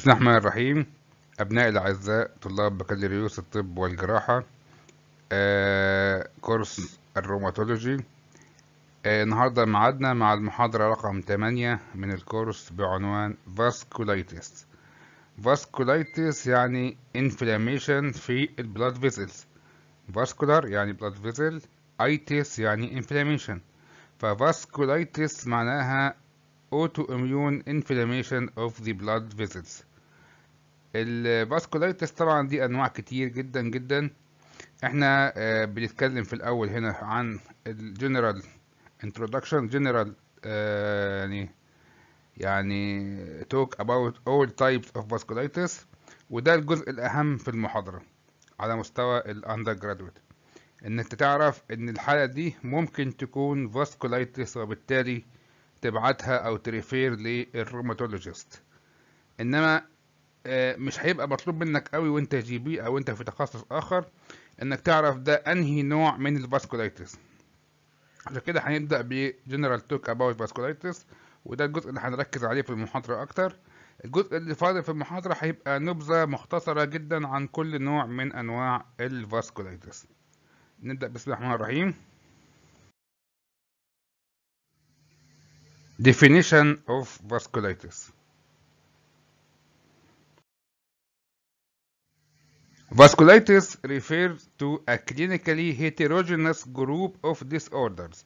بسم الله الرحمن الرحيم أبنائي الأعزاء طلاب بكالوريوس الطب والجراحة آه كورس الروماتولوجي آه النهاردة معادنا مع المحاضرة رقم 8 من الكورس بعنوان فاسكولايتس فاسكولايتس يعني انفلاميشن في البلاد فيسلز فاسكولار يعني بلاد فيزل ايتس يعني انفلاميشن ففاسكولايتس معناها autoimmune inflammation of the blood vessels الفاسكولايتس طبعا دي انواع كتير جدا جدا احنا آه، بنتكلم في الاول هنا عن الجنرال introduction جنرال آه، يعني يعني توك اباوت اول تايبس اوف vasculitis وده الجزء الأهم في المحاضرة على مستوى الأندر جرادويت إن أنت تعرف إن الحالة دي ممكن تكون فاسكولايتس وبالتالي تبعتها أو تريفير للروماتولوجيست إنما آه، مش هيبقى مطلوب منك قوي وانت جي بي او انت في تخصص اخر انك تعرف ده انهي نوع من الفاسكولايتس عشان كده هنبدا بجنرال توك اباوت فاسكولايتس وده الجزء اللي هنركز عليه في المحاضره اكتر الجزء اللي فاضل في المحاضره هيبقى نبذه مختصره جدا عن كل نوع من انواع الفاسكولايتس نبدا بسم الله الرحمن الرحيم definition of vasculitis Vasculitis refers to a clinically heterogeneous group of disorders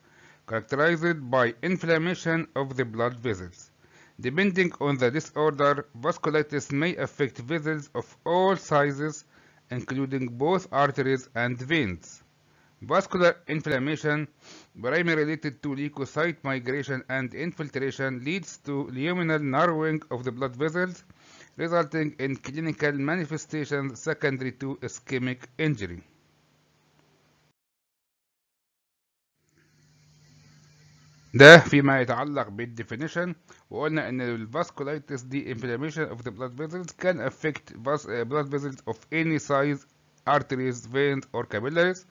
characterized by inflammation of the blood vessels. Depending on the disorder, vasculitis may affect vessels of all sizes, including both arteries and veins. Vascular inflammation, primarily related to leukocyte migration and infiltration, leads to luminal narrowing of the blood vessels, resulting in clinical manifestations secondary to ischemic injury. ده فيما يتعلق بالديفينيشن وقلنا ان الفاسكولايتس دي انفلاميشن اوف ذا بلاد فيزلز كان افكت بلاد فيزلز اوف اني سايز ارتريز فينز اور كابيلاريز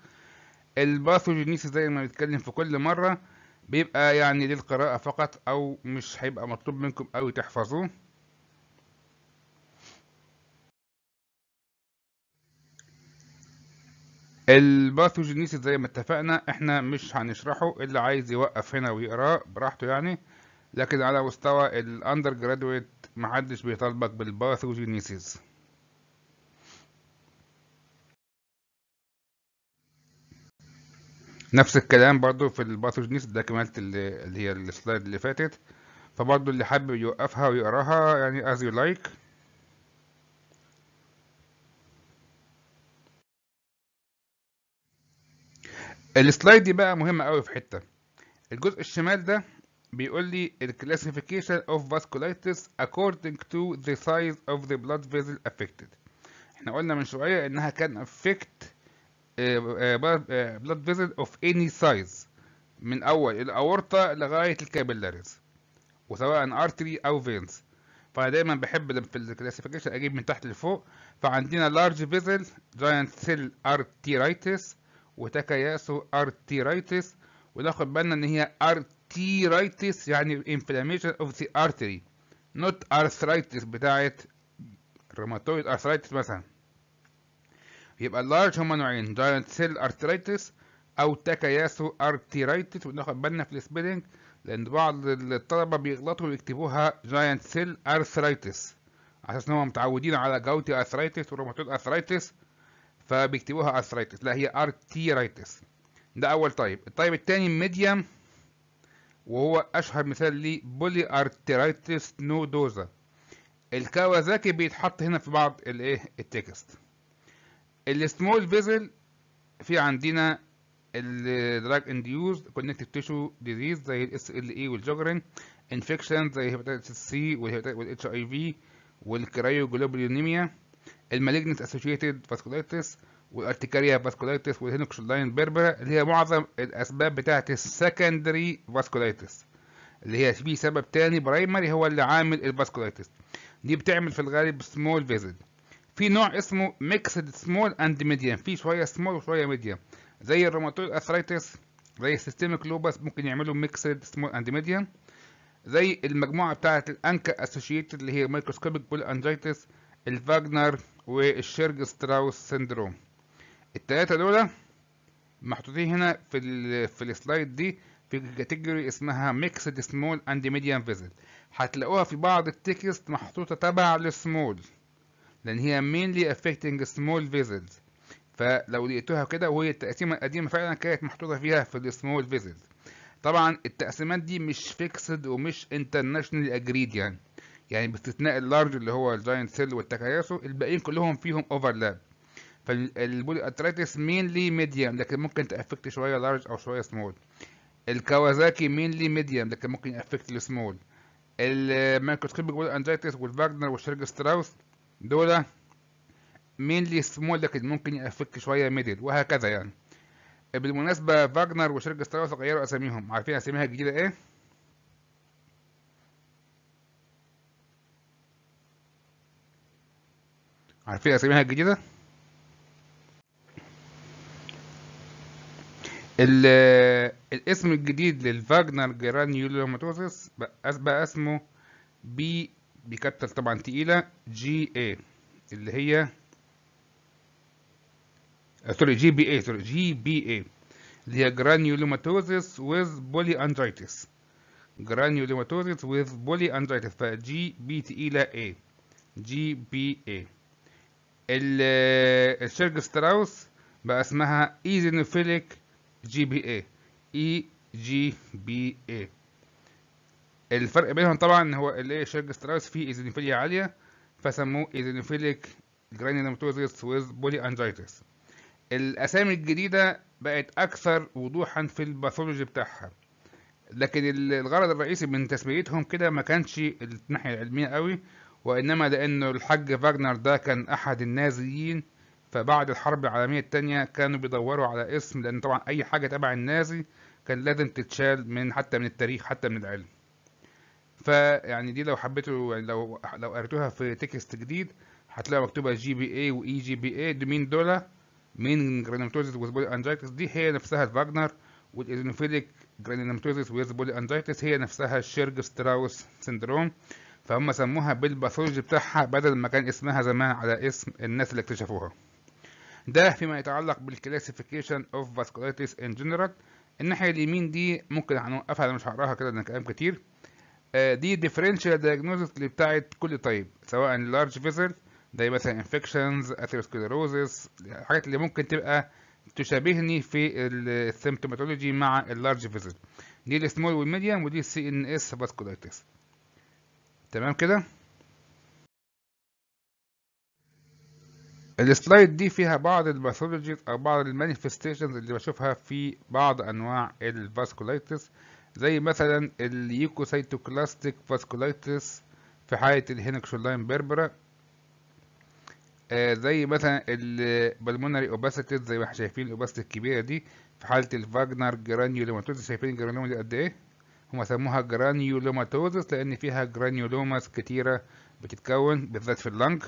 الباثوجينيسيس زي ما بنتكلم في كل مره بيبقى يعني للقراءه فقط او مش هيبقى مطلوب منكم قوي تحفظوه الباثوجينيسيس زي ما اتفقنا احنا مش هنشرحه اللي عايز يوقف هنا ويقراه براحته يعني لكن على مستوى الاندر جرادويت محدش بيطالبك بالباثوجينيسيس نفس الكلام برضو في الباثوجينيسيس ده كملت اللي هي السلايد اللي فاتت فبرضو اللي حابب يوقفها ويقراها يعني as you like السلايد دي بقى مهمة قوي في حتة الجزء الشمال ده بيقول لي ال classification of vasculitis according to the size of the blood vessel affected احنا قلنا من شوية انها كان affect آه، آه، آه، blood vessel of any size من اول الاورطة لغاية الكابيلاريز وسواء artery او veins فانا دايما بحب في الكلاسيفيكيشن اجيب من تحت لفوق فعندنا large vessel giant cell arteritis وتكياسو ارتيرايتس وناخد بالنا ان هي ارتيرايتس يعني inflammation اوف ذا ارتري نوت ارثرايتس بتاعت روماتويد ارثرايتس مثلا يبقى large هما نوعين جاينت سيل arthritis او تاكاياسو ارتيرايتس وناخد بالنا في السبيلنج لان بعض الطلبه بيغلطوا ويكتبوها جاينت سيل ارثرايتس عشان هم متعودين على جاوتي ارثرايتس وروماتويد ارثرايتس فبيكتبوها ارثرايتس لا هي ارتيرايتس ده اول طيب الطيب الثاني ميديم وهو اشهر مثال لبولي بولي نو نودوزا الكاوازاكي بيتحط هنا في بعض الايه التكست السمول فيزل في عندنا الدراج انديوز كونكتيف تيشو ديزيز زي الاس ال اي والجوجرين انفكشن زي هيباتيتس سي والاتش اي في والكريوجلوبولينيميا المالجنس اسوشيتد فاسكولايتس والارتيكاريا فاسكولايتس والهينوكشلاين بيربرا اللي هي معظم الاسباب بتاعه السكندري فاسكولايتس اللي هي في سبب تاني برايمري هو اللي عامل الفاسكولايتس دي بتعمل في الغالب سمول فيزل في نوع اسمه ميكسد سمول اند ميديم في شويه سمول وشويه ميديم زي الروماتويد اثرايتس زي السيستميك لوبس ممكن يعملوا ميكسد سمول اند ميديم زي المجموعه بتاعه الانكا اسوشيتد اللي هي مايكروسكوبيك بول انجيتس الفاجنر والشيرج ستراوس سيندروم التلاتة دول محطوطين هنا في في السلايد دي في كاتيجوري اسمها ميكسد سمول اند ميديم فيزل هتلاقوها في بعض التكست محطوطة تبع للسمول لأن هي مينلي افكتنج سمول vessels فلو لقيتوها كده وهي التقسيمة القديمة فعلا كانت محطوطة فيها في السمول فيزل طبعا التقسيمات دي مش فيكسد ومش انترناشونال اجريد يعني يعني باستثناء اللارج اللي هو الجاينت سيل والتكاياسو الباقيين كلهم فيهم اوفرلاب فالبولي اتريتس مينلي ميديم لكن ممكن تأفكت شوية لارج أو شوية سمول الكوازاكي مينلي ميديم لكن ممكن يأفكت السمول المايكروسكوبيك بولي أنجيتس والفاجنر والشرج ستراوس دول مينلي سمول لكن ممكن يأفكت شوية ميدل وهكذا يعني بالمناسبة فاجنر وشرج ستراوس غيروا أساميهم عارفين أساميها الجديدة إيه؟ عارفين اساميها الجديده الاسم الجديد للفاجنر جرانيولوماتوزس بقى اسمه بي بيكتل طبعا تقيلة جي اي اللي هي سوري جي بي اي سوري جي بي اي اللي هي جرانيولوماتوزس ويز بولي اندريتس جرانيولوماتوزس ويز بولي اندريتس فجي بي تقيلة اي جي بي اي الشركة ستراوس بقى اسمها ايزينوفيليك جي بي اي اي جي بي اي الفرق بينهم طبعا هو اللي شركة ستراوس فيه ايزينوفيليا عالية فسموه ايزينوفيليك جرانيلوماتوزيس ويز بولي انجيتس الاسامي الجديدة بقت اكثر وضوحا في الباثولوجي بتاعها لكن الغرض الرئيسي من تسميتهم كده ما كانش الناحية العلمية قوي وإنما لأن الحاج فاجنر ده كان أحد النازيين فبعد الحرب العالمية التانية كانوا بيدوروا على اسم لأن طبعا أي حاجة تبع النازي كان لازم تتشال من حتى من التاريخ حتى من العلم فيعني دي لو حبيتوا يعني لو لو قريتوها في تكست جديد هتلاقوا مكتوبة جي بي اي واي جي بي اي دي مين دولا مين جرانوماتوزيس ويز بولي انجيتس دي هي نفسها الفاجنر والايزينوفيليك جرانوماتوزيس ويز بولي انجيتس هي نفسها الشيرج ستراوس سندروم فهم سموها بالباثولوجي بتاعها بدل ما كان اسمها زمان على اسم الناس اللي اكتشفوها ده فيما يتعلق بالكلاسيفيكيشن اوف فاسكولايتس ان جنرال الناحيه اليمين دي ممكن هنوقفها انا مش هقراها كده لان كلام كتير آه، دي ديفرنشال دايجنوزس اللي بتاعت كل طيب سواء لارج فيزل زي مثلا انفكشنز اثيروسكليروزس الحاجات اللي ممكن تبقى تشابهني في السيمتوماتولوجي مع اللارج فيزل دي السمول والميديم ودي السي ان اس فاسكولايتس تمام كده السلايد دي فيها بعض الباثولوجيز او بعض المانيفستيشنز اللي بشوفها في بعض انواع الفاسكولايتس زي مثلا اليوكوسيتوكلاستيك فاسكولايتس في حالة الهينكشولاين بيربرا آه زي مثلا البلمونري اوباسيتيز زي ما احنا شايفين الاوباسيتي الكبيرة دي في حالة الفاجنر جرانيولوماتوز شايفين الجرانيوم دي قد ايه هم سموها جرانيولوماتوزس لأن فيها جرانيولوماس كتيرة بتتكون بالذات في اللنج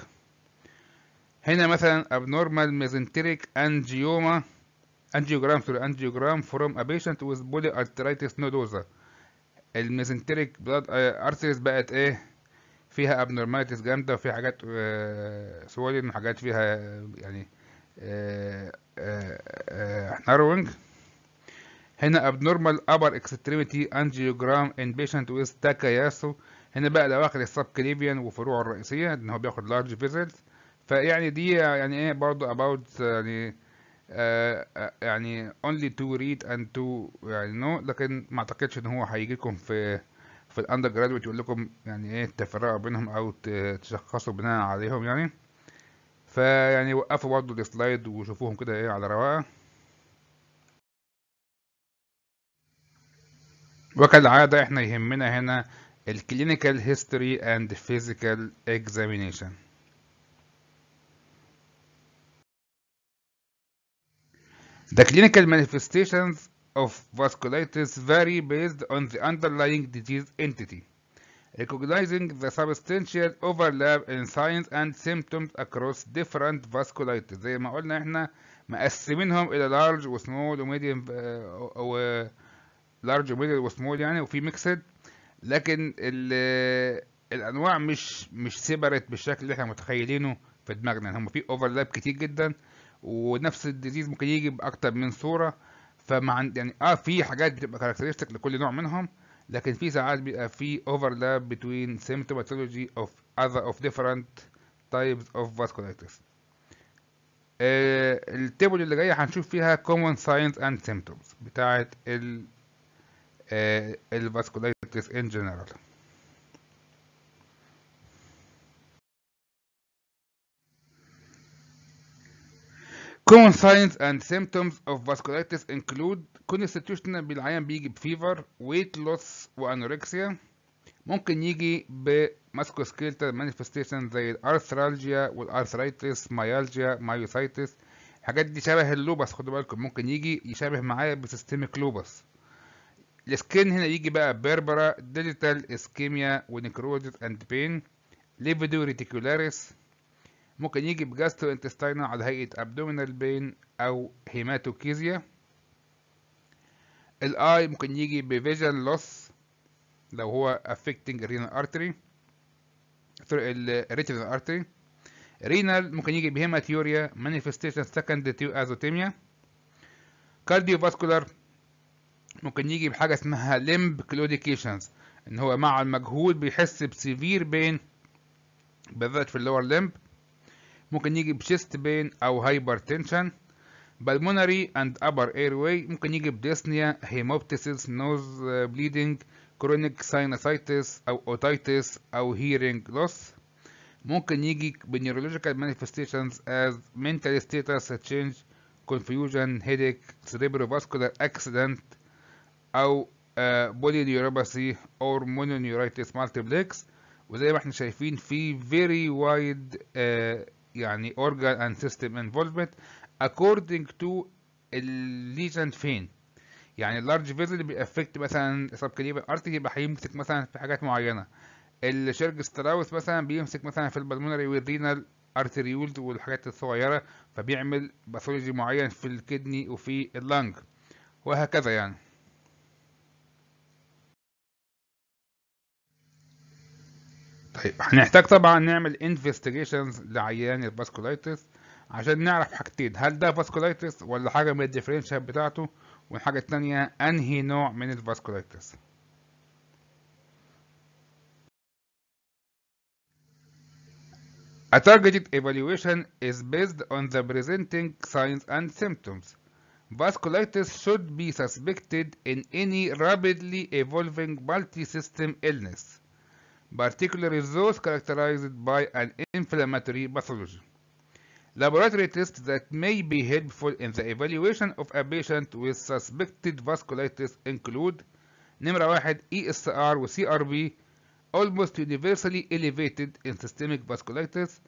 هنا مثلا abnormal mesenteric angioma angiogram sorry angiogram from a patient with polyarteritis nodosa الميزنتريك بلاد ارتريز آه، بقت ايه فيها ابنورماليتيز جامده وفي حاجات آه سوالين وحاجات فيها آه، يعني آه آه ناروينج آه، هنا abnormal upper extremity angiogram in patient with takayasu هنا بقى ده واخد السب كليفيان وفروعه الرئيسيه ان هو بياخد large فيزلز فيعني دي يعني ايه برضه about يعني آه،, آه يعني only to read and to يعني no لكن ما اعتقدش ان هو هيجي لكم في في الاندر جرادويت يقول لكم يعني ايه التفرقه بينهم او تشخصوا بناء عليهم يعني فيعني وقفوا برضه السلايد وشوفوهم كده ايه على رواقه وكالعادة احنا يهمنا هنا الكلينيكال هيستوري اند فيزيكال اكزامينيشن The clinical manifestations of vasculitis vary based on the underlying disease entity, recognizing the substantial overlap in signs and symptoms across different vasculitis. زي ما قلنا احنا مقسمينهم إلى large و small و medium و لارج وميدل وسمول يعني وفي ميكسد لكن الانواع مش مش سيبرت بالشكل اللي احنا متخيلينه في دماغنا هم في اوفرلاب كتير جدا ونفس الديزيز ممكن يجي باكتر من صوره فما عند يعني اه في حاجات بتبقى كاركترستيك لكل نوع منهم لكن في ساعات بيبقى في اوفرلاب بين سيمتوماتولوجي اوف اذر اوف ديفرنت types اوف آه، فاسكولايتس التابل اللي جايه هنشوف فيها كومون ساينز اند سيمتومز بتاعه ال آه، الفاسكولايتس ان جنرال Common signs and symptoms of vasculitis include constitutional بالعيان بيجي بفيفر weight loss وانوركسيا ممكن يجي بماسكوسكيلتال مانيفستيشن زي الارثرالجيا والارثرايتس مايالجيا مايوسايتس الحاجات دي شبه اللوبس خدوا بالكم ممكن يجي يشابه معايا بسيستميك لوبس السكين هنا يجي بقى بيربرا ديجيتال اسكيميا ونكروزس اند بين ليفيدو ريتيكولاريس ممكن يجي بجاسترو انتستاينال على هيئة ابدومينال بين او هيماتوكيزيا الاي ممكن يجي بفيجن لوس لو هو افكتنج رينال ارتري ثرو الريتينال ارتري رينال ممكن يجي بهيماتيوريا سكند تو ازوتيميا كارديو فاسكولار ممكن يجي بحاجة اسمها limb claudications ان هو مع المجهود بيحس بسيفير بين بالذات في اللور limb ممكن يجي بشيست بين او hypertension pulmonary and upper airway ممكن يجي بديسنيا hemoptysis nose bleeding chronic sinusitis او otitis او hearing loss ممكن يجي بنيورولوجيكال manifestations as mental status change confusion headache cerebrovascular accident او بولي نيوروباثي اور مونونيورايتس مالتيبلكس وزي ما احنا شايفين في very wide آه، يعني organ and system involvement according to الليجن فين يعني اللارج فيزل بيأفكت مثلا سبكليبر ارتي يبقى هيمسك مثلا في حاجات معينه الشرج ستراوس مثلا بيمسك مثلا في البلمونري والرينال ارتريولز والحاجات الصغيره فبيعمل باثولوجي معين في الكدني وفي اللنج وهكذا يعني طيب هنحتاج طبعا نعمل انفستيجيشنز لعيان الباسكولايتس عشان نعرف حاجتين هل ده فاسكولايتس ولا حاجه من الديفرنشال بتاعته والحاجه الثانيه انهي نوع من الفاسكولايتس A targeted evaluation is based on the presenting signs and symptoms. Vasculitis should be suspected in any rapidly evolving multi-system illness. particularly those characterized by an inflammatory pathology. Laboratory tests that may be helpful in the evaluation of a patient with suspected vasculitis include number one, ESR with CRP almost universally elevated in systemic vasculitis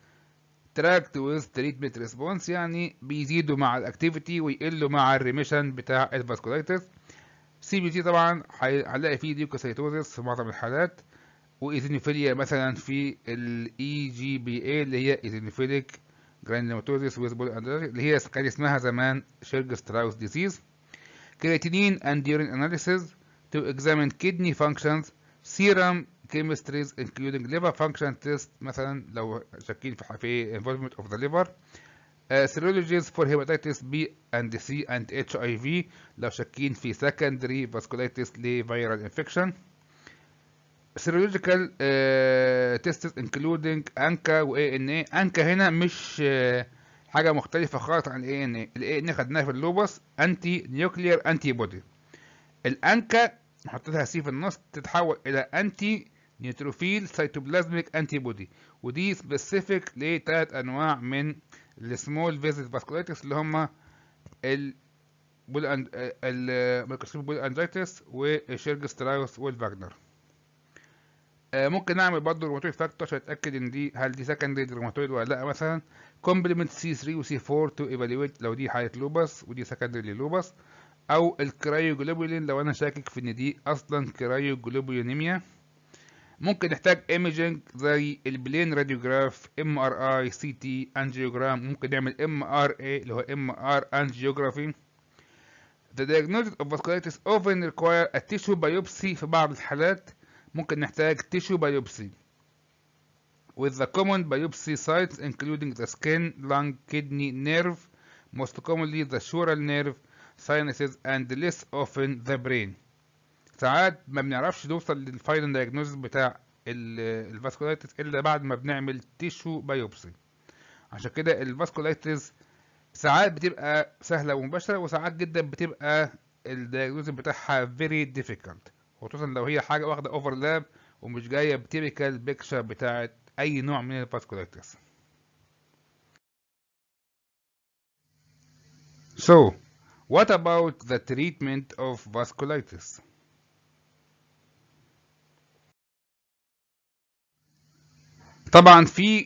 tracked with treatment response يعني بيزيدوا مع الاكتيفيتي ويقلوا مع الريميشن بتاع الفاسكولايتس سي طبعا هنلاقي فيه ليوكوسايتوزس في معظم الحالات وإذنفيليا مثلا في الـ EGBA اللي هي إذنفيليك جرانيوماتوزيس ويزبول أندرجي اللي هي كان اسمها زمان شيرج ستراوس ديزيز. كرياتينين أند يورين أناليسيز تو إكزامين كيدني فانكشنز سيرم كيمستريز إنكلودينج ليفر فانكشن تيست مثلا لو شاكين في في إنفولفمنت أوف ذا ليفر. سيرولوجيز فور هيباتيتس بي أند سي أند اتش أي في لو شاكين في سكندري فاسكولايتس لفيرال إنفكشن. serological انكلودنج انكا واي و ANA انكا هنا مش uh, حاجة مختلفة خالص عن ANA ال ANA خدناها في اللوبس أنتي نيوكلير أنتي بودي الأنكا نحط لها سي في النص تتحول إلى أنتي نيوتروفيل سيتوبلازميك أنتي بودي ودي سبيسيفيك لتلات أنواع من السمول فيزيت فاسكولايتس اللي هما ال بول اند الميكروسكوب بول اندريتس والشيرج ستراوس والفاجنر آه، ممكن اعمل برضه روماتويد فاكتور عشان اتاكد ان دي هل دي سكندري روماتويد ولا لا مثلا كومبلمنت سي 3 وسي 4 تو ايفالويت لو دي حاله لوبس ودي سكندري للوبس او الكرايوجلوبولين لو انا شاكك في ان دي اصلا كرايوجلوبولينيميا ممكن نحتاج ايميجنج زي البلين راديوجراف ام ار اي سي تي انجيوجرام ممكن نعمل ام ار اي اللي هو ام ار انجيوجرافي The diagnosis of vasculitis often requires a tissue biopsy في بعض الحالات ممكن نحتاج tissue biopsy with the common biopsy sites including the skin, lung, kidney, nerve, most commonly the sural nerve, sinuses and less often the brain. ساعات ما بنعرفش نوصل للفاينل دايجنوز بتاع الفاسكولايتس الا بعد ما بنعمل تيشو بايوبسي عشان كده الفاسكولايتس ساعات بتبقى سهله ومباشره وساعات جدا بتبقى الدايجنوز بتاعها very difficult خصوصا لو هي حاجه واخده اوفرلاب ومش جايه بتيبيكال بيكشر بتاعه اي نوع من الباسكولاريتس So, what about the treatment of vasculitis? طبعا في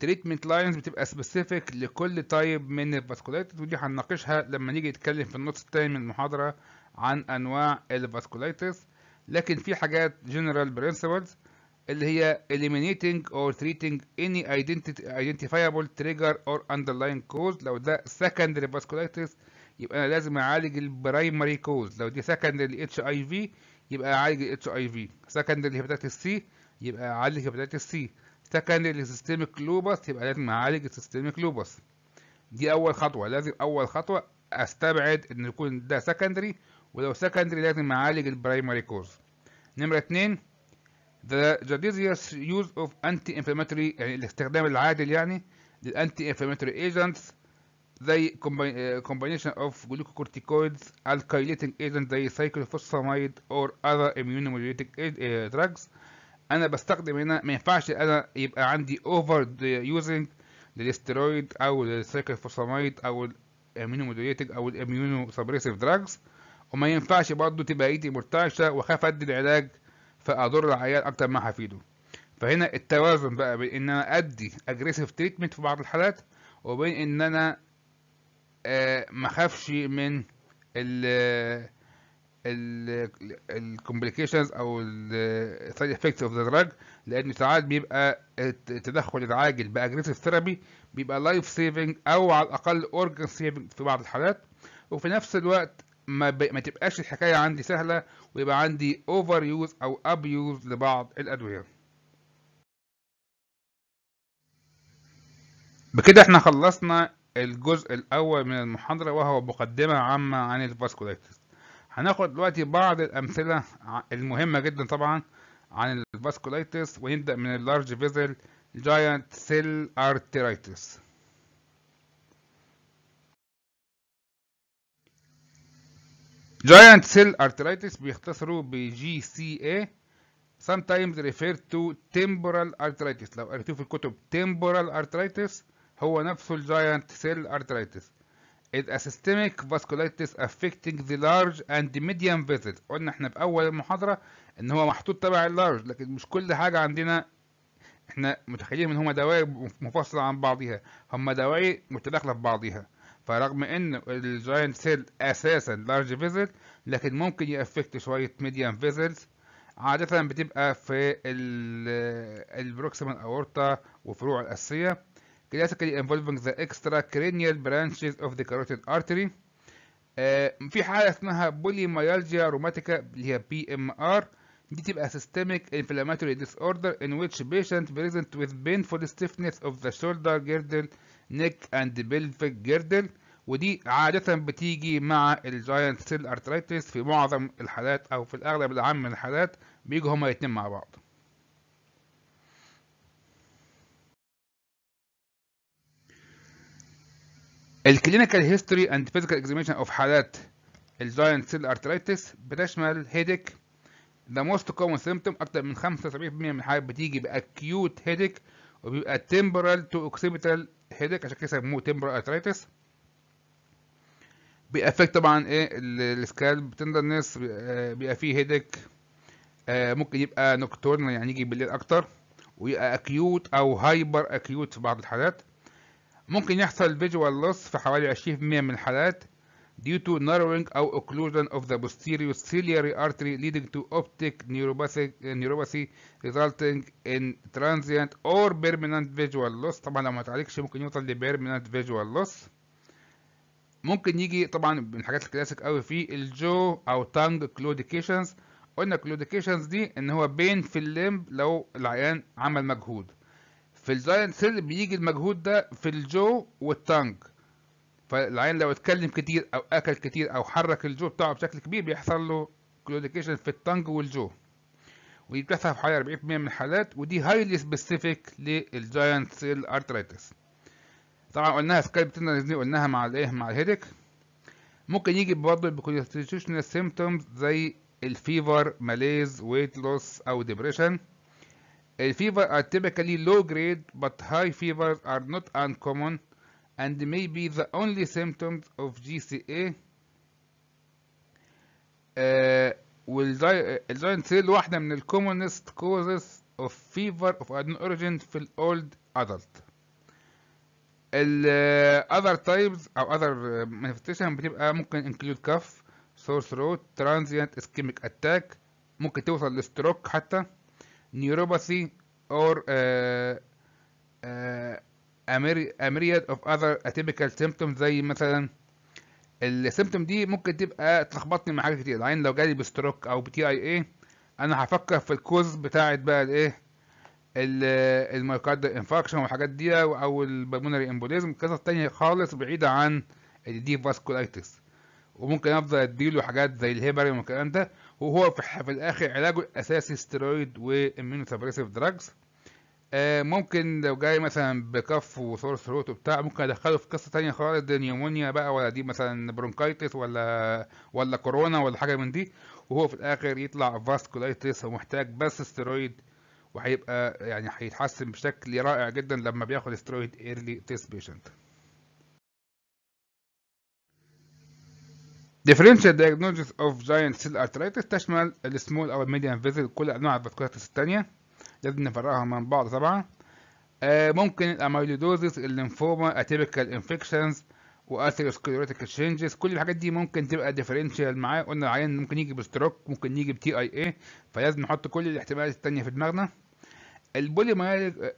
تريتمنت آه, لاينز بتبقى سبيسيفيك لكل تايب من الفاسكولايتس ودي هنناقشها لما نيجي نتكلم في النص الثاني من المحاضره عن انواع الفاسكولايتس لكن في حاجات general principles اللي هي eliminating or treating any identifiable trigger or underlying cause لو ده secondary vasculitis يبقى انا لازم اعالج البرايمري كوز لو دي secondary HIV يبقى اعالج ال HIV secondary hepatitis C يبقى اعالج hepatitis C secondary systemic lupus يبقى لازم اعالج systemic lupus دي اول خطوه لازم اول خطوه استبعد ان يكون ده secondary ولو سكندري لازم اعالج البرايمري كوز نمرة 2 the judicious use of anti-inflammatory يعني الاستخدام العادل يعني للانتي inflammatory agents زي combination of glucocorticoids alkylating agents زي cyclophosphamide or other immunomodulating آه، drugs انا بستخدم هنا ما ينفعش انا يبقى عندي over using للاسترويد او للسايكلوفوساميد او الامينومودوليتنج او الاميونو سبريسيف دراجز وما ينفعش برضه تبقى ايدي مرتعشه واخاف ادي العلاج فاضر العيال اكتر ما هفيده فهنا التوازن بقى بين ان انا ادي اجريسيف تريتمنت في بعض الحالات وبين ان انا آه، ما اخافش من ال الكومبليكيشنز او السايد افكتس اوف ذا دراج لان ساعات بيبقى التدخل العاجل باجريسيف ثيرابي بيبقى لايف سيفنج او على الاقل اورجن سيفنج في بعض الحالات وفي نفس الوقت ما, ب... ما تبقاش الحكايه عندي سهله ويبقى عندي اوفر يوز او اب يوز لبعض الادويه بكده احنا خلصنا الجزء الاول من المحاضره وهو مقدمه عامه عن الفاسكولايتس هناخد دلوقتي بعض الامثله المهمه جدا طبعا عن الفاسكولايتس ونبدا من اللارج فيزل جاينت سيل ارتيريتس Giant cell arteritis بيختصروا ب GCA sometimes referred to temporal arteritis لو قريتوه في الكتب temporal arteritis هو نفسه ال giant cell arteritis is a systemic vasculitis affecting the large and the medium vessels قلنا احنا في اول المحاضرة ان هو محطوط تبع اللارج لكن مش كل حاجة عندنا احنا متخيلين ان هما دوائر مفصلة عن بعضها هما دوائر متداخلة في بعضها فرغم ان الجاينت سيل اساسا لارج فيزل لكن ممكن يأفكت شوية ميديم فيزلز عادة بتبقى في البروكسيمال اورتا وفروع الأسية classically involving the extracranial branches of the carotid artery في حالة اسمها بوليميالجيا روماتيكا اللي هي بي ام ار دي تبقى systemic inflammatory disorder in which patient present with painful stiffness of the shoulder girdle نيك اند بيلفيك جيردل ودي عادة بتيجي مع الجاينت سيل ارترايتس في معظم الحالات او في الاغلب العام من الحالات بيجوا هما الاتنين مع بعض الكلينيكال هيستوري اند فيزيكال اكزيميشن اوف حالات الجاينت سيل ارترايتس بتشمل هيديك ذا موست كومن سيمبتوم اكتر من 75% من الحالات بتيجي باكيوت هيديك وبيبقى تمبرال تو اوكسيبيتال هيدك عشان كده سموه تمبرال ارترايتس بيأفكت طبعا ايه السكالب تندرنس آه، بيبقى فيه هيدك آه، ممكن يبقى نوكتورنال يعني يجي بالليل اكتر ويبقى اكيوت او هايبر اكيوت في بعض الحالات ممكن يحصل فيجوال لوس في حوالي 20% من الحالات due to narrowing أو occlusion of the posterior ciliary artery leading to optic neuropathy, eh, neuropathy resulting in transient or permanent visual loss طبعا لو ما تعالجش ممكن يوصل ل permanent visual loss ممكن يجي طبعا من الحاجات الكلاسيك قوي في الجو او تانج كلوديكيشنز قلنا كلوديكيشنز دي ان هو بين في الليمب لو العيان عمل مجهود في الزاين سيل بيجي المجهود ده في الجو والتانج فالعين لو اتكلم كتير او اكل كتير او حرك الجو بتاعه بشكل كبير بيحصل له كلوديكيشن في التنج والجو ودي بتحصل في حوالي 40% من الحالات ودي هايلي سبيسيفيك للجاينت سيل ارترايتس طبعا قلناها سكالب تندرنس قلناها مع الايه مع الهيدك ممكن يجي برضه بكونستيتيوشنال سيمبتومز زي الفيفر ماليز ويت لوس او ديبريشن الفيفر are typically low grade but high fevers are not uncommon and may be the only symptoms of GCA uh, سيل واحدة من commonest causes of fever of unknown origin في ال old adult ال other types أو other manifestation بتبقى ممكن include cough sore throat transient ischemic attack ممكن توصل لستروك حتى neuropathy or uh, uh, a myriad of other atypical symptoms زي مثلا السيمبتوم دي ممكن تبقى تلخبطني مع حاجات كتير يعني لو جالي بستروك او بتي اي اي انا هفكر في الكوز بتاعت بقى الايه المايوكارد انفاكشن والحاجات دي او البلمونري امبوليزم قصص تانية خالص بعيدة عن الديب فاسكولايتس وممكن افضل اديله حاجات زي الهيبر والكلام ده وهو في, الاخر علاجه الاساسي سترويد وامينو سبريسيف دراجز آه، ممكن لو جاي مثلا بكف وسورس ثروت وبتاع ممكن ادخله في قصه تانية خالص دي نيومونيا بقى ولا دي مثلا برونكايتس ولا ولا كورونا ولا حاجه من دي وهو في الاخر يطلع فاسكولايتس ومحتاج بس استرويد وهيبقى يعني هيتحسن بشكل رائع جدا لما بياخد استرويد ايرلي تيست بيشنت Differential diagnosis of giant cell arthritis تشمل السمول او الميديان فيزل كل انواع الفاسكولايتس الثانيه لازم نفرقها من بعض طبعا آه ممكن الاميلودوزس الليمفوما اتيبيكال انفكشنز واثيروسكليروتيك تشينجز كل الحاجات دي ممكن تبقى ديفرنشال معاه قلنا العيان ممكن يجي بستروك ممكن يجي بتي اي اي فلازم نحط كل الاحتمالات الثانيه في دماغنا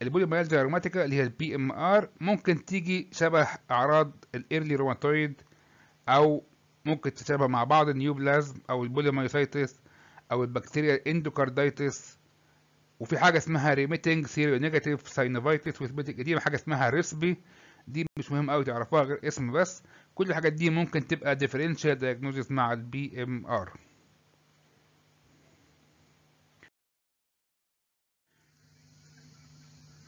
البوليميالجيا روماتيكا اللي هي البي ام ار ممكن تيجي شبه اعراض الايرلي روماتويد او ممكن تتشابه مع بعض النيوبلازم او البوليمايوسايتس او البكتيريا اندوكاردايتس وفي حاجه اسمها ريميتنج سيريو نيجاتيف ساينوفايتس وسبيتك دي حاجه اسمها ريسبي دي مش مهم قوي تعرفوها غير اسم بس كل الحاجات دي ممكن تبقى ديفرنشال دايجنوزيس مع البي ام ار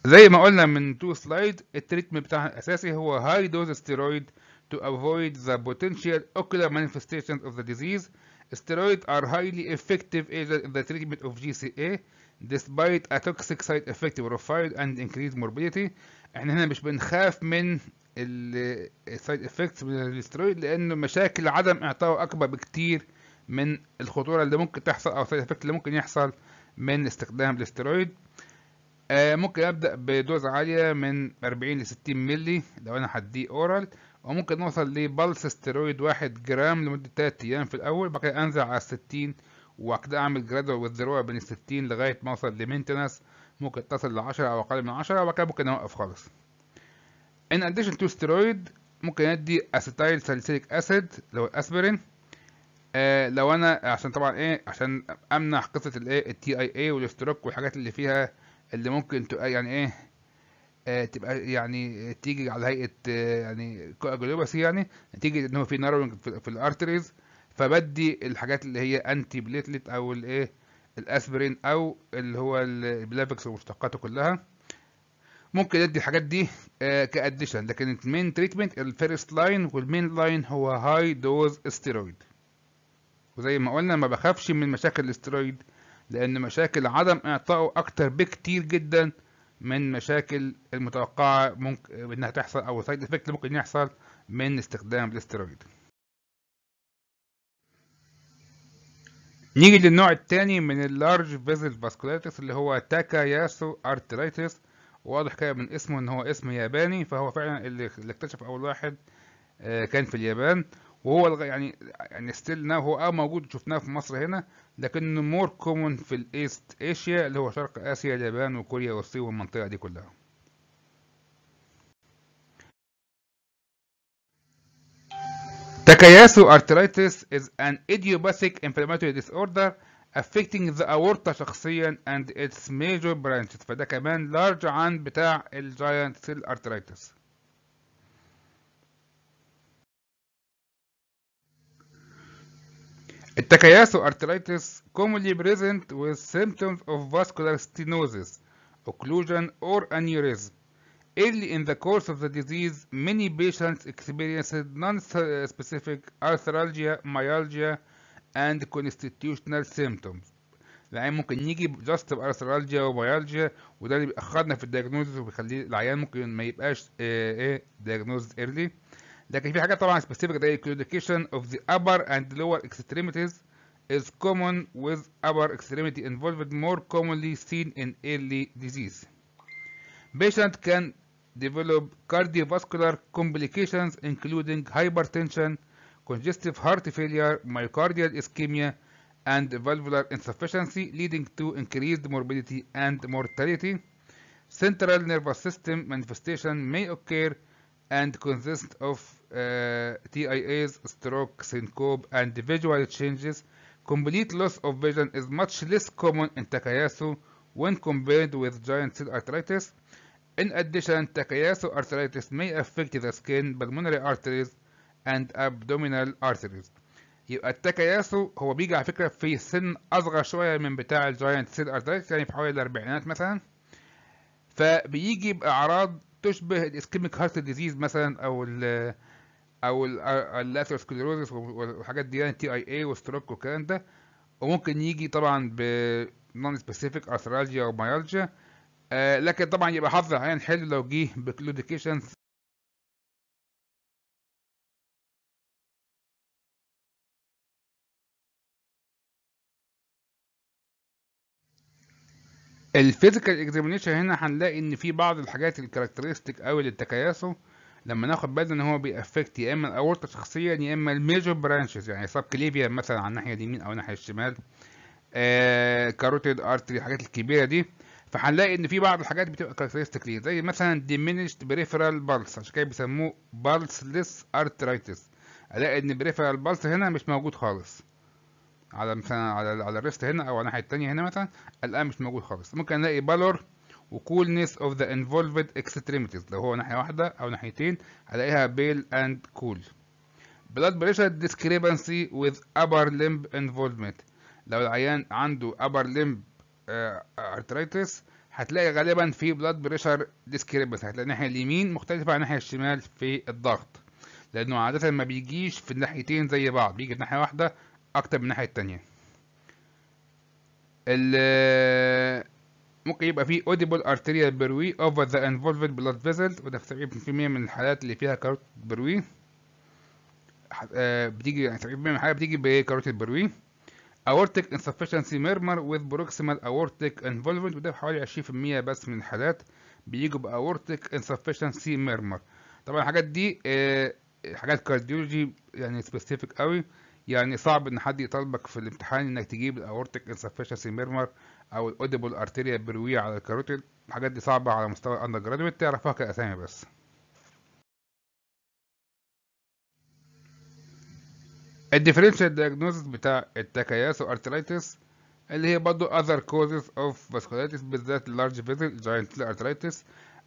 زي ما قلنا من تو سلايد التريتمنت بتاعها الاساسي هو هاي دوز ستيرويد تو افويد ذا بوتنشال avoid مانيفستيشنز اوف ذا ديزيز ستيرويد ار هايلي افكتيف ايجنت ان ذا تريتمنت اوف جي سي اي despite a toxic side effect profile and increased morbidity احنا هنا مش بنخاف من السايد افكتس من الاسترويد لانه مشاكل عدم اعطائه اكبر بكتير من الخطوره اللي ممكن تحصل او السايد افكت اللي ممكن يحصل من استخدام الاسترويد آه ممكن ابدا بدوز عاليه من 40 ل 60 مللي لو انا هديه اورال وممكن نوصل لبلس استرويد 1 جرام لمده 3 ايام في الاول بعد كده انزل على 60 وكده اعمل جرادوال والذروه بين الستين لغايه ما اوصل لمينتنس ممكن تصل لعشرة او اقل من عشرة وبعد كده ممكن اوقف خالص ان اديشن تو ستيرويد ممكن ادي اسيتايل ساليسيليك اسيد لو الاسبرين آه لو انا عشان طبعا ايه عشان امنع قصه الايه التي اي اي والاستروك والحاجات اللي فيها اللي ممكن تبقى يعني ايه آه، تبقى يعني تيجي على هيئه آه، يعني كوجلوباسي يعني نتيجه ان هو في نارونج في, في الارتريز فبدي الحاجات اللي هي انتي بليتلت او الايه الاسبرين او اللي هو البلافكس ومشتقاته كلها ممكن ادي الحاجات دي آه، كاديشن لكن المين تريتمنت الفيرست لاين والمين لاين هو هاي دوز استيرويد وزي ما قلنا ما بخافش من مشاكل الاسترويد لان مشاكل عدم اعطائه اكتر بكتير جدا من مشاكل المتوقعه ممكن انها تحصل او سايد افكت ممكن يحصل من استخدام الاسترويد نيجي للنوع الثاني من اللارج فيزل فاسكولاريتس اللي هو تاكاياسو ارتريتس واضح كده من اسمه ان هو اسم ياباني فهو فعلا اللي اكتشف اول واحد آه، كان في اليابان وهو يعني يعني ستيل ناو هو اه موجود شفناه في مصر هنا لكنه مور كومون في الايست ايشيا اللي هو شرق اسيا اليابان وكوريا والصين والمنطقه دي كلها Takayasu arthritis is an idiopathic inflammatory disorder affecting the aorta شخصيا and its major branches فده كمان large عن بتاع الجاينت سيل arthritis التكياسو arthritis commonly present with symptoms of vascular stenosis, occlusion or aneurysm Early in the course of the disease, many patients experienced non-specific arthralgia, myalgia, and constitutional symptoms. العيان ممكن يجي جاست بارثرالجيا وبيالجيا وده اللي بيأخرنا في الدياجنوز وبيخليه العيان ممكن ما يبقاش ايه دياجنوز ايرلي لكن في حاجات طبعا سبيسيفيك زي كلوديكيشن اوف ذا upper and lower extremities is common with upper extremity involvement more commonly seen in early disease. Patient can develop cardiovascular complications including hypertension, congestive heart failure, myocardial ischemia, and valvular insufficiency leading to increased morbidity and mortality. Central nervous system manifestation may occur and consist of uh, TIAs, stroke, syncope, and visual changes. Complete loss of vision is much less common in Takayasu when compared with giant cell arthritis. In addition, arthritis may affect the skin, pulmonary arteries, and abdominal arteries. يبقى التكياسو هو بيجي على فكرة في سن أصغر شوية من بتاع الجاينت سيل أرتريتس يعني في حوالي الأربعينات مثلا فبيجي بأعراض تشبه الإسكيميك هارت ديزيز مثلا أو الـ أو الأثيروسكليروزس والحاجات دي يعني تي أي أي والستروك والكلام ده وممكن يجي طبعا ب نون سبيسيفيك أرثرالجيا وميالجيا آه لكن طبعا يبقى حظ عين حلو لو جه بكلوديكيشن الفيزيكال اكزامينشن هنا هنلاقي ان في بعض الحاجات الكاركترستيك او اللي لما ناخد بالنا ان هو بيأفكت يا اما الاورطه شخصيا يا اما الميجر برانشز يعني سب كليفيا مثلا على الناحيه اليمين او الناحيه الشمال آه كاروتيد ارتري الحاجات الكبيره دي فهنلاقي ان في بعض الحاجات بتبقى كاركترستيك ليه زي مثلا diminished peripheral pulse عشان كده بيسموه pulseless arthritis الاقي ان peripheral pulse هنا مش موجود خالص على مثلا على على الريست هنا او على الناحيه الثانيه هنا مثلا الان مش موجود خالص ممكن الاقي بالور وكولنس اوف ذا انفولفد اكستريميتيز لو هو ناحيه واحده او ناحيتين الاقيها بيل اند كول بلاد بريشر ديسكريبانسي وذ ابر ليمب انفولفمنت لو العيان عنده ابر ليمب ارترايتس آه، هتلاقي غالبا في بلاد بريشر ديسكريبس هتلاقي الناحيه اليمين مختلفه عن الناحيه الشمال في الضغط لانه عاده ما بيجيش في الناحيتين زي بعض بيجي في ناحيه واحده اكتر من الناحيه التانية آه، ممكن يبقى في اوديبل ارتيريال بروي اوفر ذا انفولفد بلاد فيزل وده في 70% من الحالات اللي فيها كاروت بروي آه، بتيجي 70% يعني من الحالات بتيجي بكاروت بروي aortic insufficiency murmur with proximal aortic involvement وده حوالي 20% بس من الحالات بيجوا ب aortic insufficiency murmur طبعا الحاجات دي آه، حاجات كارديولوجي يعني سبيسيفيك قوي يعني صعب ان حد يطالبك في الامتحان انك تجيب الاورتيك انسفشنسي ميرمر او الاوديبل ارتيريا بروية على الكاروتيد الحاجات دي صعبه على مستوى الاندر جرادويت تعرفها كاسامي بس الديفرنشال دياجنوزس بتاع التاكاياسو ارترايتس اللي هي برضو other causes of vasculitis بالذات اللارج فيزل جاينت arthritis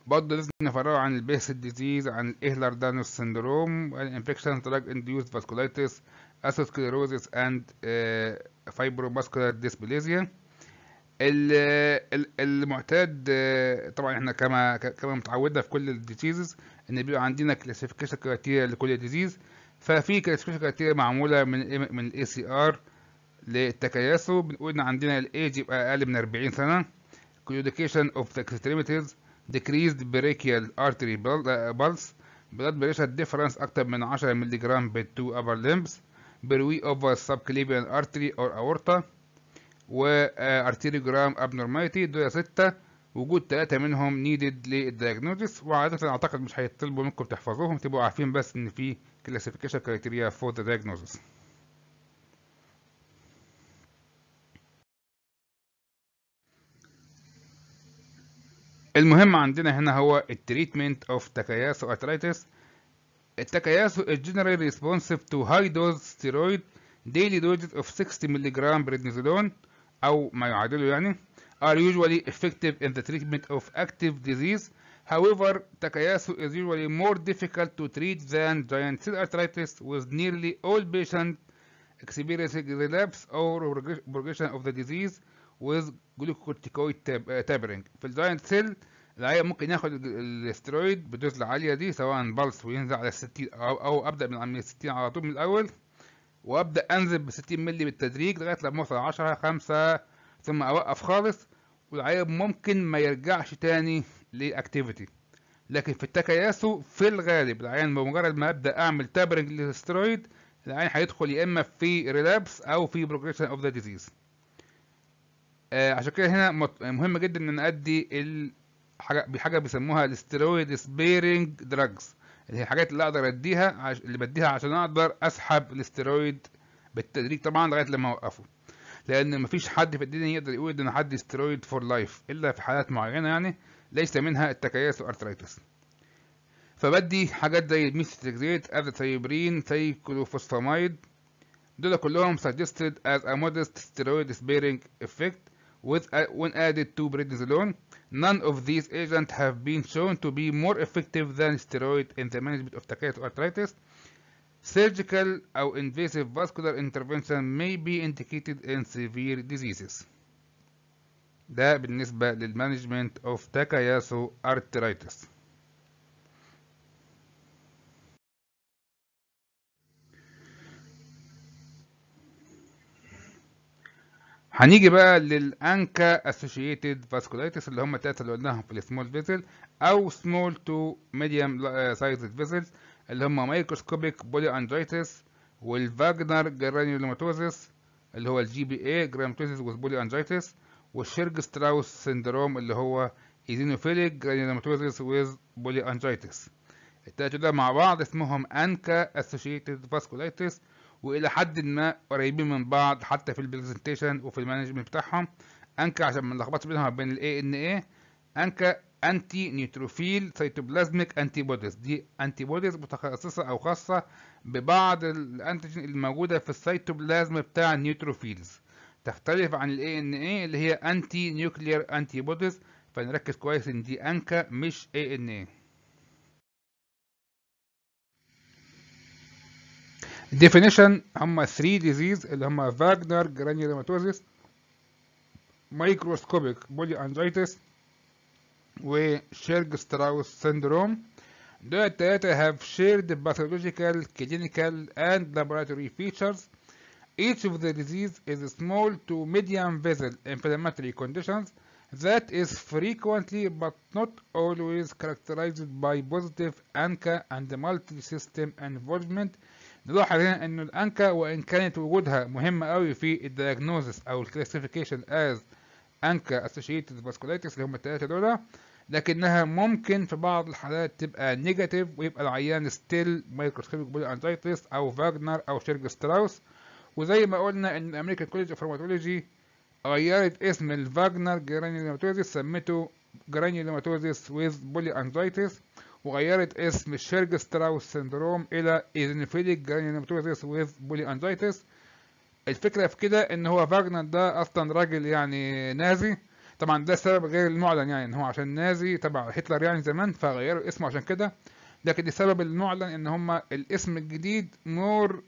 برضه لازم نفرقه عن البيس ديزيز عن الاهلر دانوس سندروم الانفكشن دراج انديوس فاسكولايتس اسوسكليروزس اند فايبروماسكولار ديسبليزيا المعتاد آه، طبعا احنا كما كما متعودنا في كل الديزيز ان بيبقى عندنا كلاسيفيكيشن كريتيريا لكل ديزيز ففي كلاسيفيكيشن كريتيريا معموله من من الاي سي ار للتكيسو بنقول ان عندنا الايج يبقى اقل من 40 سنه كلوديكيشن اوف ذا اكستريميتيز ديكريزد بريكيال ارتري بلس بلاد بريشر ديفرنس أكتر من 10 مللي جرام بين تو ابر لمبس بروي over subclavian artery or aorta و آه، arteriogram ابنورماليتي دول ستة وجود ثلاثة منهم نيدد للدياجنوزيس وعادة أعتقد مش هيطلبوا منكم تحفظوهم تبقوا عارفين بس إن في كلاسيفيكيشن كريتيريا فور ذا diagnosis المهم عندنا هنا هو التريتمنت اوف تاكاياسو ارترايتس التاكاياسو is generally responsive to high dose steroid daily doses of 60 mg prednisolone او ما يعادله يعني are usually effective in the treatment of active disease. However, Takayasu is usually more difficult to treat than giant cell arthritis, with nearly all patients experiencing relapse or progression of the disease with glucocorticoid tapering. في الجاينت سيل العيا ممكن ياخد الاسترويد بدوز العالية دي سواء بلس وينزل على 60 أو, أو أبدأ من عملية 60 على طول من الأول وأبدأ أنزل ب 60 مللي بالتدريج لغاية لما أوصل 10 5 ثم أوقف خالص والعيب ممكن ما يرجعش تاني للاكتيفيتي لكن في التكياسو في الغالب العيان بمجرد ما ابدا اعمل تابرنج للستيرويد العيان هيدخل يا اما في ريلابس او في بروجريشن اوف ذا ديزيز عشان كده هنا مهم جدا ان ادي حاجه بحاجه بيسموها الستيرويد سبيرنج دراجز اللي هي الحاجات اللي اقدر اديها اللي بديها عشان اقدر اسحب الستيرويد بالتدريج طبعا لغايه لما اوقفه لان مفيش حد في الدنيا يقدر يقول ان حد ستيرويد فور لايف الا في حالات معينه يعني ليس منها التكيس والارترايتس فبدي حاجات زي الميثيتريكزيت اذاتايبرين زي كلوفوسفامايد دول كلهم suggested as a modest steroid sparing effect with a, when added to prednisolone none of these agents have been shown to be more effective than steroid in the management of tachyarthritis arthritis Surgical أو invasive vascular intervention may be indicated in severe diseases. ده بالنسبة للمانجمنت اوف تاكاياسو ارترايتس. هنيجي بقى للانكا اسوشيتد فاسكولايتس اللي هم التلاته اللي قلناهم في السمول فيزل او سمول تو ميديم سايزد فيزلز اللي هم مايكروسكوبيك بولي انجيتس والفاجنر جرانيولوماتوزيس اللي هو الجي بي اي جرانيولوماتوزيس والبولي انجيتس والشيرج ستراوس سندروم اللي هو ايزينوفيليك جرانيولوماتوزيس ويز بولي انجيتس التلاتة ده مع بعض اسمهم انكا اسوشيتد فاسكولايتس والى حد ما قريبين من بعض حتى في البرزنتيشن وفي المانجمنت بتاعهم انكا عشان ما نلخبطش بينهم وبين الاي ان اي انكا انتي نيتروفيل سيتوبلازميك انتي بوديز دي انتي بوديز متخصصه او خاصه ببعض الانتيجين الموجوده في السيتوبلازم بتاع النيتروفيلز تختلف عن الاي ان اي اللي هي انتي نيوكليير انتي بوديز فنركز كويس ان دي انكا مش اي ان اي definition هم 3 ديزيز اللي هم فاجنر جرانيولوماتوزيس مايكروسكوبيك بولي انجيتس وشيرج ستراوس syndrome. دول التلاتة have shared pathological, clinical and laboratory features Each of the disease is small to medium vessel inflammatory conditions that is frequently but not always characterized by positive ANCA and multi-system involvement نلاحظ هنا انه الانكا وان كانت وجودها مهم قوي في الدياجنوزس او الكلاسيفيكيشن as انكا اسوشيتد فاسكولايتس اللي هم الثلاثه دول لكنها ممكن في بعض الحالات تبقى نيجاتيف ويبقى العيان ستيل مايكروسكوبيك بولي انزايتس او فاجنر او شيرج ستراوس وزي ما قلنا ان الامريكان كوليج اوف روماتولوجي غيرت اسم الفاجنر جرانيوماتوزيس سميته جرانيوماتوزيس ويز بولي انزايتس وغيرت اسم الشيرج ستراوس سندروم الى ايزنفيليك جرانيوماتوزيس ويز بولي انزايتس الفكره في كده ان هو فاجنر ده اصلا راجل يعني نازي طبعا ده سبب غير المعلن يعني ان هو عشان نازي تبع هتلر يعني زمان فغيروا اسمه عشان كده لكن السبب المعلن ان هما الاسم الجديد مور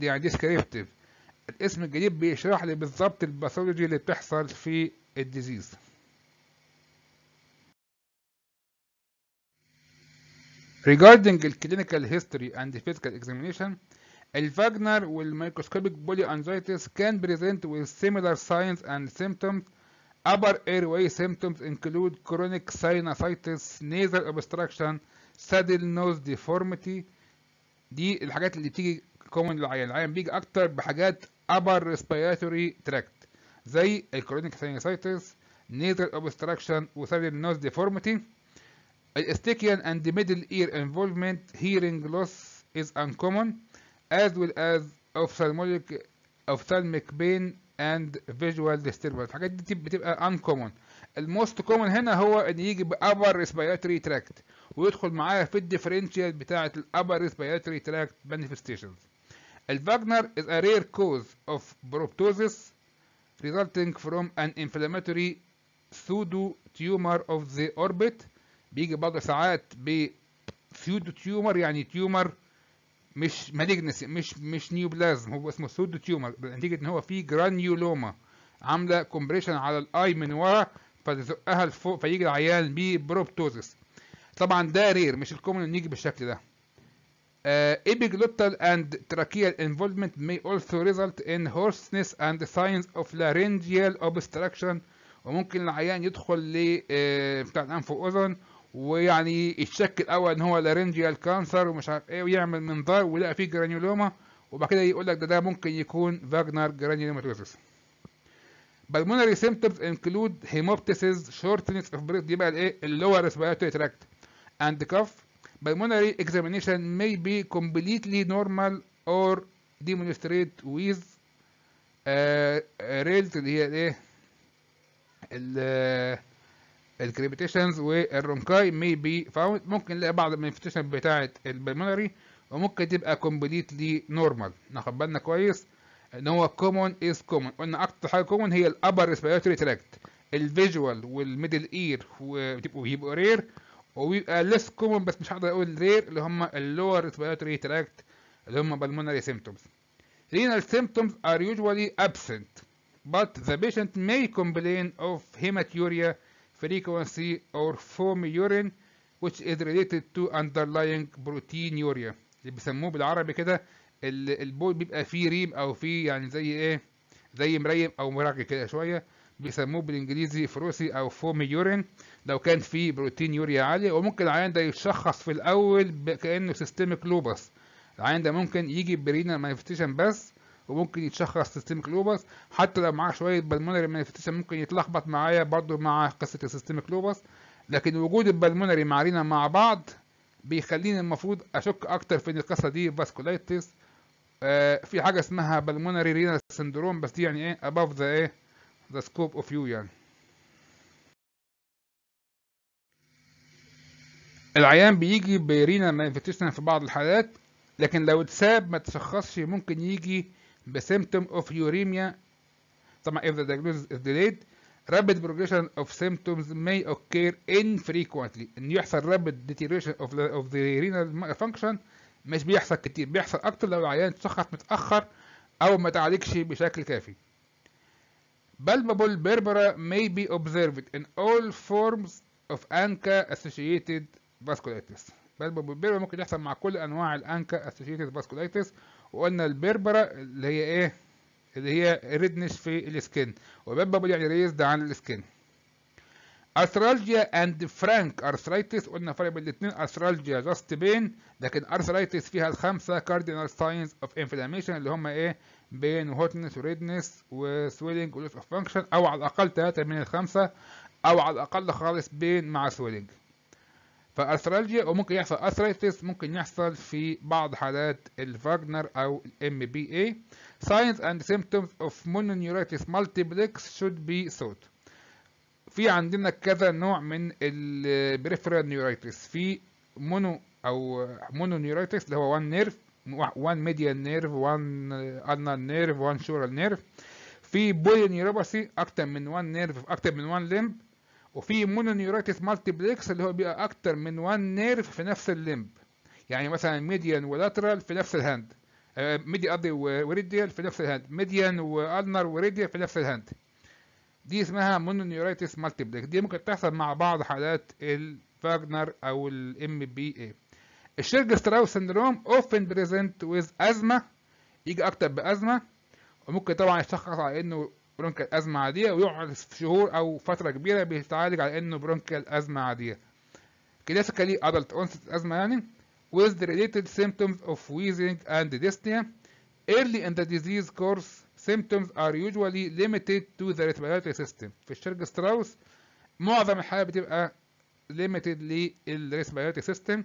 يعني ديسكريبتيف الاسم الجديد بيشرح لي بالظبط الباثولوجي اللي بتحصل في الديزيز Regarding the clinical history and the physical examination الفاجنر والميكروسكوبيك بولي انزايتس can present with similar signs and symptoms Upper airway symptoms include chronic sinusitis, nasal obstruction, saddle nose deformity دي الحاجات اللي بتيجي كومن للعيان العيان بيجي اكتر بحاجات upper respiratory tract زي chronic sinusitis, nasal obstruction saddle nose deformity الاستيكيان and the middle ear involvement hearing loss is uncommon as well as ophthalmic ophthalmic pain and visual disturbance الحاجات دي بتبقى uncommon الموست كومن هنا هو ان يجي ب upper respiratory tract ويدخل معايا في الديفرنشال بتاعة upper respiratory tract manifestations الفاجنر is a rare cause of proptosis resulting from an inflammatory pseudo tumor of the orbit بيجي برضه ساعات ب pseudo tumor يعني tumor مش مالجنسي مش مش نيوبلازم هو اسمه سودو تيومر نتيجه ان هو فيه جرانيولوما عامله كومبريشن على الاي من ورا فتزقها لفوق فيجي العيان ببروبتوزس طبعا ده رير مش الكومن ان يجي بالشكل ده آه، epiglottal and tracheal involvement may also result in هورسنس and signs of laryngeal obstruction وممكن العيان يدخل ل آه، بتاع الانف واذن ويعني يتشكل اول ان هو لارنجيال كانسر ومش عارف ايه ويعمل منظار ويلاقي فيه جرانيولوما وبعد كده يقول لك ده ده ممكن يكون فاجنر جرانيولوماتوزيس بالمونري سيمبتومز انكلود هيموبتيسيز شورتنس اوف بريث دي بقى الايه اللور ريسبيراتوري تراكت اند كف بالمونري اكزامينيشن may بي كومبليتلي نورمال اور ديمونستريت ويز ريلت اللي هي الايه الكريبتيشنز والرونكاي مي بي فاوند ممكن نلاقي بعض المانيفستيشن بتاعه البلمونري وممكن تبقى كومبليتلي نورمال ناخد بالنا كويس ان هو كومون از كومون قلنا اكتر حاجه كومون هي الابر ريسبيراتوري تراكت الفيجوال والميدل اير وبيبقوا بيبقوا رير وبيبقى ليس كومون بس مش هقدر اقول رير اللي هم اللور ريسبيراتوري تراكت اللي هم بلمونري سيمتومز رينال سيمتومز ار يوجوالي ابسنت but the patient may complain of hematuria frequency or foam urine which is related to underlying proteinuria اللي بيسموه بالعربي كده البول بيبقى فيه ريم او فيه يعني زي ايه زي مريم او مراقي كده شويه بيسموه بالانجليزي فروسي او فوم يورين لو كان فيه بروتين يوريا عاليه وممكن العيان ده يتشخص في الاول كانه سيستميك لوبس العيان ده ممكن يجي برينا مانيفستيشن بس وممكن يتشخص سيستميك لوبس حتى لو معاه شويه بالمونري مانيفستيشن ممكن يتلخبط معايا برضو مع قصه السيستميك لوبس لكن وجود البلمونري مع رينا مع بعض بيخليني المفروض اشك اكتر في ان القصه دي فاسكولايتس آه في حاجه اسمها بالمونري رينا سندروم بس دي يعني ايه اباف ذا ايه ذا سكوب اوف يو يعني العيان بيجي برينا مانيفستيشن في بعض الحالات لكن لو اتساب ما تشخصش ممكن يجي the symptom of uremia طبعا if the diagnosis is delayed rapid progression of symptoms may occur infrequently ان يحصل rapid deterioration of the, of the renal function مش بيحصل كتير بيحصل اكتر لو العيان تشخص متاخر او ما تعالجش بشكل كافي Palpable berbera may be observed in all forms of ANCA associated vasculitis. palpable berbera ممكن يحصل مع كل انواع الانكا associated vasculitis وقلنا البربرة اللي هي ايه اللي هي ريدنس في السكن وبيبابل يعني ريز ده عن السكن ارثرالجيا اند فرانك ارثرايتس قلنا فرق بين الاثنين ارثرالجيا جاست بين لكن ارثرايتس فيها الخمسه كاردينال ساينز اوف انفلاميشن اللي هم ايه بين وهوتنس وريدنس وسويلنج ولوس اوف فانكشن او على الاقل ثلاثه من الخمسه او على الاقل خالص بين مع سويلنج فاسترالجيا وممكن يحصل اثريتس ممكن يحصل في بعض حالات الفاجنر او الام بي اي ساينز اند سيمبتومز اوف مونونيوريتس مالتيبلكس شود بي سوت في عندنا كذا نوع من البريفرال نيوريتس في مونو او مونونيوريتس اللي هو وان نيرف وان ميديان نيرف وان انال نيرف وان شورال نيرف في بولي نيوروباثي اكتر من وان نيرف اكتر من وان لمب وفي مونونيوريتيف مالتيبلكس اللي هو بيبقى اكتر من وان نيرف في نفس الليمب يعني مثلا ميديان ولاترال في نفس الهاند آه، ميديان قصدي وريديال في نفس الهاند ميديان والنر وريديال في نفس الهاند دي اسمها مونونيوريتيس مالتيبلكس دي ممكن تحصل مع بعض حالات الفاجنر او الام بي اي الشيرج ستراوس سندروم اوفن بريزنت ويز ازمه يجي اكتر بازمه وممكن طبعا يشخص على انه برونكال أزمة عادية ويقعد شهور أو فترة كبيرة بيتعالج على إنه برونكال أزمة عادية كلاسيكالي أدلت أونست أزمة يعني with the related symptoms of wheezing and dyspnea early in the disease course symptoms are usually limited to the respiratory system في الشرق ستراوس معظم الحالات بتبقى limited respiratory system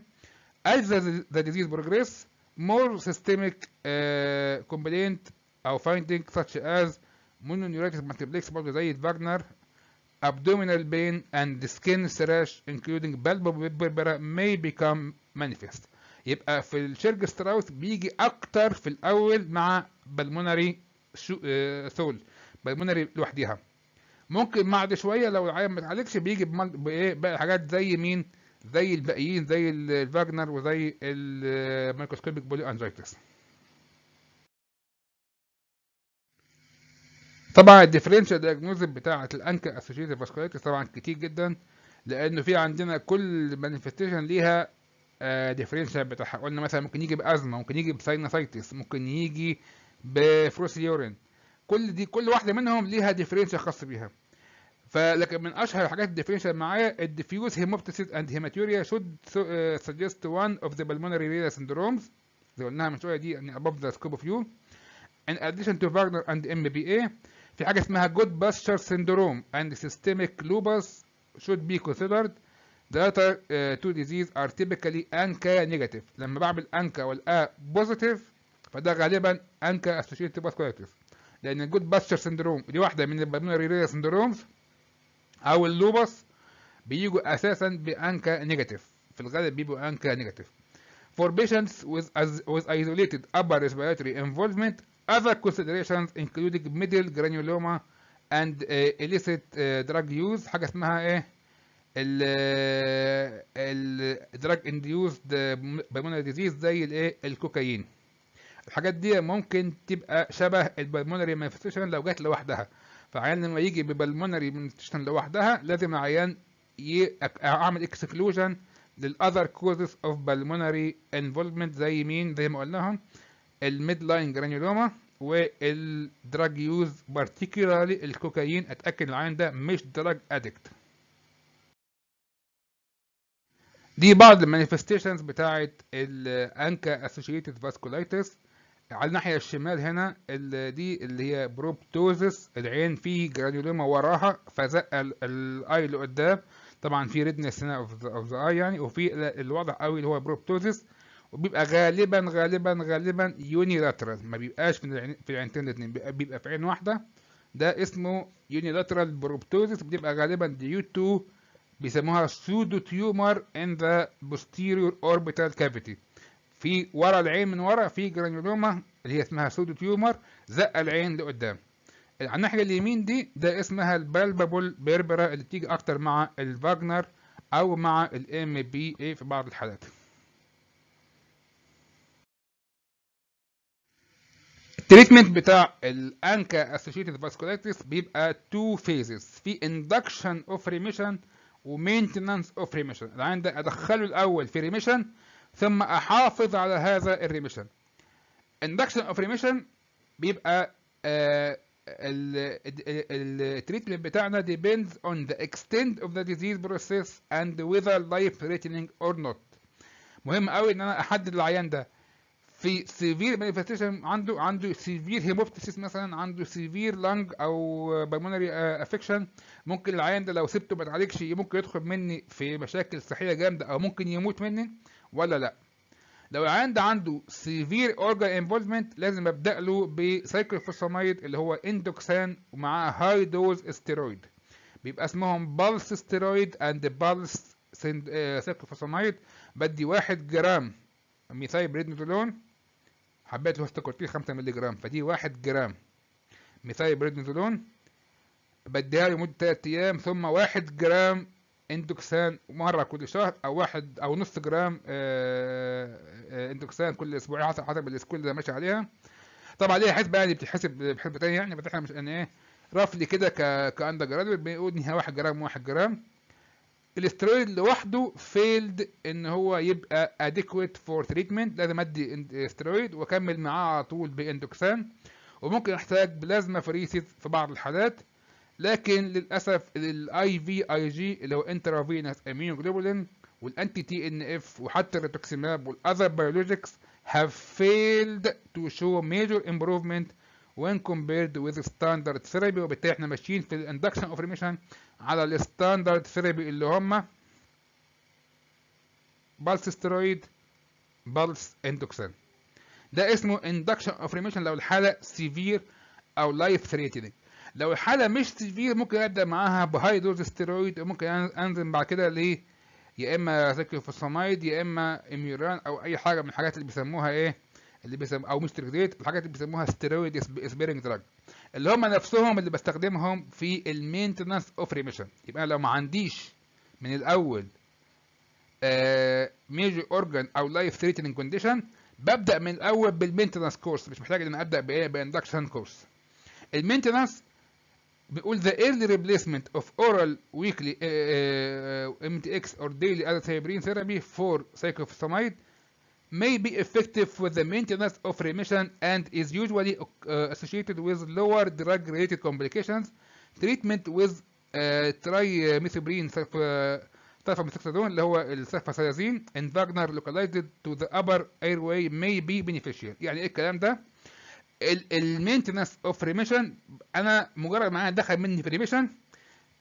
as the, the disease progress more systemic uh, complaint أو finding such as نيوراكس مالتيبلكس برضه زي فاجنر ابدومينال بين اند سكين سراش انكلودنج palpable purpura may become manifest يبقى في الشرج ستراوث بيجي اكتر في الاول مع بالمونري ثول بالمونري لوحديها ممكن بعد شويه لو العيان ما اتعالجش بيجي بايه بقى حاجات زي مين زي الباقيين زي الفاجنر وزي الميكروسكوبيك آه، بولي انجيتس طبعا الديفرنشال دايجنوزيس بتاعه الانكا اسوشيتد فاسكولايتس طبعا كتير جدا لانه في عندنا كل مانيفستيشن ليها ديفرنشال آه، بتاعها قلنا مثلا ممكن يجي بازمه ممكن يجي بساينوسايتس ممكن يجي بفروس يورين كل دي كل واحده منهم ليها ديفرنشال خاص بيها فلكن من اشهر حاجات الديفرنشال معايا الديفيوز هيموبتسيس اند هيماتوريا شود سجست وان اوف ذا بلمونري ريلا سندرومز زي قلناها من شويه دي يعني above the scope of you in addition to Wagner and MBA في حاجه اسمها جود باستشر سيندروم اند سيستميك لوبس شود بي كونسيدرد داتا تو ديزيز ار تيبيكالي انكا نيجاتيف لما بعمل انكا والا بوزيتيف فده غالبا انكا اسوشيتد vasculitis لأن الجود باستشر سيندروم دي واحدة من البلمونري سيندرومز أو اللوبس بيجوا أساسا بأنكا نيجاتيف في الغالب بيبقوا أنكا نيجاتيف For patients with, with isolated upper respiratory involvement Other considerations including middle granuloma and uh, illicit uh, drug use حاجة اسمها ايه؟ ال uh, ال drug induced uh, pulmonary disease زي الايه؟ الكوكايين. الحاجات دي ممكن تبقى شبه البلمونري مانفستيشن لو جت لوحدها. فعيان لما يجي ببلمونري مانفستيشن لوحدها لازم العيان اعمل اكسكلوجن للاذر كوزز اوف بلمونري انفولفمنت زي مين؟ زي ما قلناهم الميد لاين جرانيولوما والدراج يوز بارتيكولارلي الكوكايين اتاكد العين ده مش دراج ادكت دي بعض المانيفستيشنز بتاعه الانكا اسوشيتد فاسكولايتس على الناحيه الشمال هنا اللي دي اللي هي بروبتوزس العين فيه جرانيولوما وراها فزق الاي لقدام طبعا في ريدنس هنا اوف ذا اي يعني وفي الواضح قوي اللي هو بروبتوزس وبيبقى غالبا غالبا غالبا يونيلاترال ما بيبقاش في العين في العينتين الاثنين بيبقى, في عين واحده ده اسمه يونيلاترال بروبتوزيس بتبقى غالبا ديو تو بيسموها سودو تيومر ان ذا بوستيريور اوربيتال كافيتي في ورا العين من ورا في جرانيولوما اللي هي اسمها سودو تيومر زق العين لقدام على الناحيه اليمين دي ده اسمها البالبابول بيربرا اللي بتيجي اكتر مع الفاجنر او مع الام بي اي في بعض الحالات التريتمنت بتاع الانكا اسوشيتد فاسكولايتس بيبقى تو فيزز في اندكشن اوف ريميشن ومينتنانس اوف ريميشن انا ادخله الاول في ريميشن ثم احافظ على هذا الريميشن اندكشن اوف ريميشن بيبقى آه، التريتمنت بتاعنا depends اون ذا extent اوف ذا ديزيز بروسيس اند whether لايف threatening اور نوت مهم قوي ان انا احدد العيان ده في سيفير مانيفستيشن عنده عنده سيفير هيموفتسيس مثلا عنده سيفير لانج او بالمونري افكشن آه، ممكن العيان ده لو سبته ما اتعالجش ممكن يدخل مني في مشاكل صحيه جامده او ممكن يموت مني ولا لا لو العيان ده عنده سيفير اورجان انفولفمنت لازم ابدا له بسايكلوفوسامايد اللي هو اندوكسان ومعاه هاي دوز استيرويد بيبقى اسمهم بالس ستيرويد اند بالس سايكلوفوسامايد بدي واحد جرام ميثايبريدنتولون حبيت الهستوكورتين 5 مللي جرام فدي 1 جرام مثال بريدنزولون بديها له لمده 3 ايام ثم 1 جرام اندوكسان مره كل شهر او واحد او نص جرام آه، آه، اندوكسان كل اسبوعين يعني حسب حسب السكول اللي ماشي عليها طبعا ليها حسبه يعني بتتحسب بحسبه تانية يعني بس احنا مش انا يعني ايه رفلي كده كاندر جرادويت بيقول ان هي 1 جرام 1 جرام الاسترويد لوحده فيلد ان هو يبقى adequate فور تريتمنت لازم ادي استرويد واكمل معاه على طول باندوكسان وممكن احتاج بلازما فريسيز في بعض الحالات لكن للاسف الاي في اي جي اللي هو انترافينس اميوجلوبولين والانتي تي ان اف وحتى الريتوكسيماب والاذر بيولوجيكس have failed to show major improvement when compared with standard therapy وبالتالي احنا ماشيين في الاندكشن اوف ريميشن على الستاندرد ثيرابي اللي هم بالس ستيرويد بالس اندوكسين ده اسمه اندكشن اوف ريميشن لو الحاله سيفير او لايف ثريتنج لو الحاله مش سيفير ممكن ابدا معاها بهاي دوز ستيرويد وممكن انزل بعد كده ل يا اما سيكلوفوسامايد يا اما اميران او اي حاجه من الحاجات اللي بيسموها ايه اللي بيسم او مش تريكديت الحاجات اللي بيسموها ستيرويد سبيرنج دراج اللي هم نفسهم اللي بستخدمهم في المينتنس اوف ريميشن يبقى لو ما عنديش من الاول ميجر آه، اورجان او لايف ثريتنج كونديشن ببدا من الاول بالمينتنس كورس مش محتاج ان ابدا بايه باندكشن كورس المينتنس بيقول the early replacement of oral weekly ام آه، تي آه، MTX or daily azathioprine therapy for cyclophosphamide may be effective for the maintenance of remission and is usually uh, associated with lower drug-related complications. Treatment with uh, trimethoprim sulfamethoxazone اللي هو السلفاسيازين and Wagner localized to the upper airway may be beneficial. يعني ايه الكلام ده؟ المينتنس اوف ريميشن انا مجرد ما انا دخل مني في ريميشن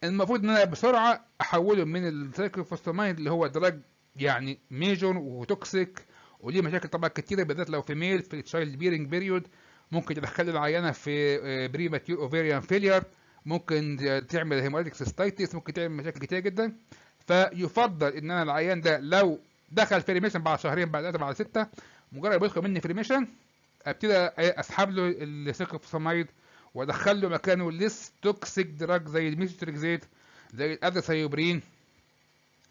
المفروض ان انا بسرعه احوله من السايكلوفوسفامايد اللي هو دراج يعني ميجور وتوكسيك وليه مشاكل طبعا كتيره بالذات لو في ميل في تشايلد بيرنج بيريود ممكن تدخل العينه في بريماتيور اوفيريان فيلير ممكن تعمل هيموليتيك سيستايتس ممكن تعمل مشاكل كتيره جدا فيفضل ان انا العيان ده لو دخل في ريميشن بعد شهرين بعد ثلاثه بعد سته مجرد ما يدخل مني في ريميشن ابتدي اسحب له السيكلوفوسامايد وادخل له مكانه ليس توكسيك دراج زي الميثوتريكزيت زي الاذاسايوبرين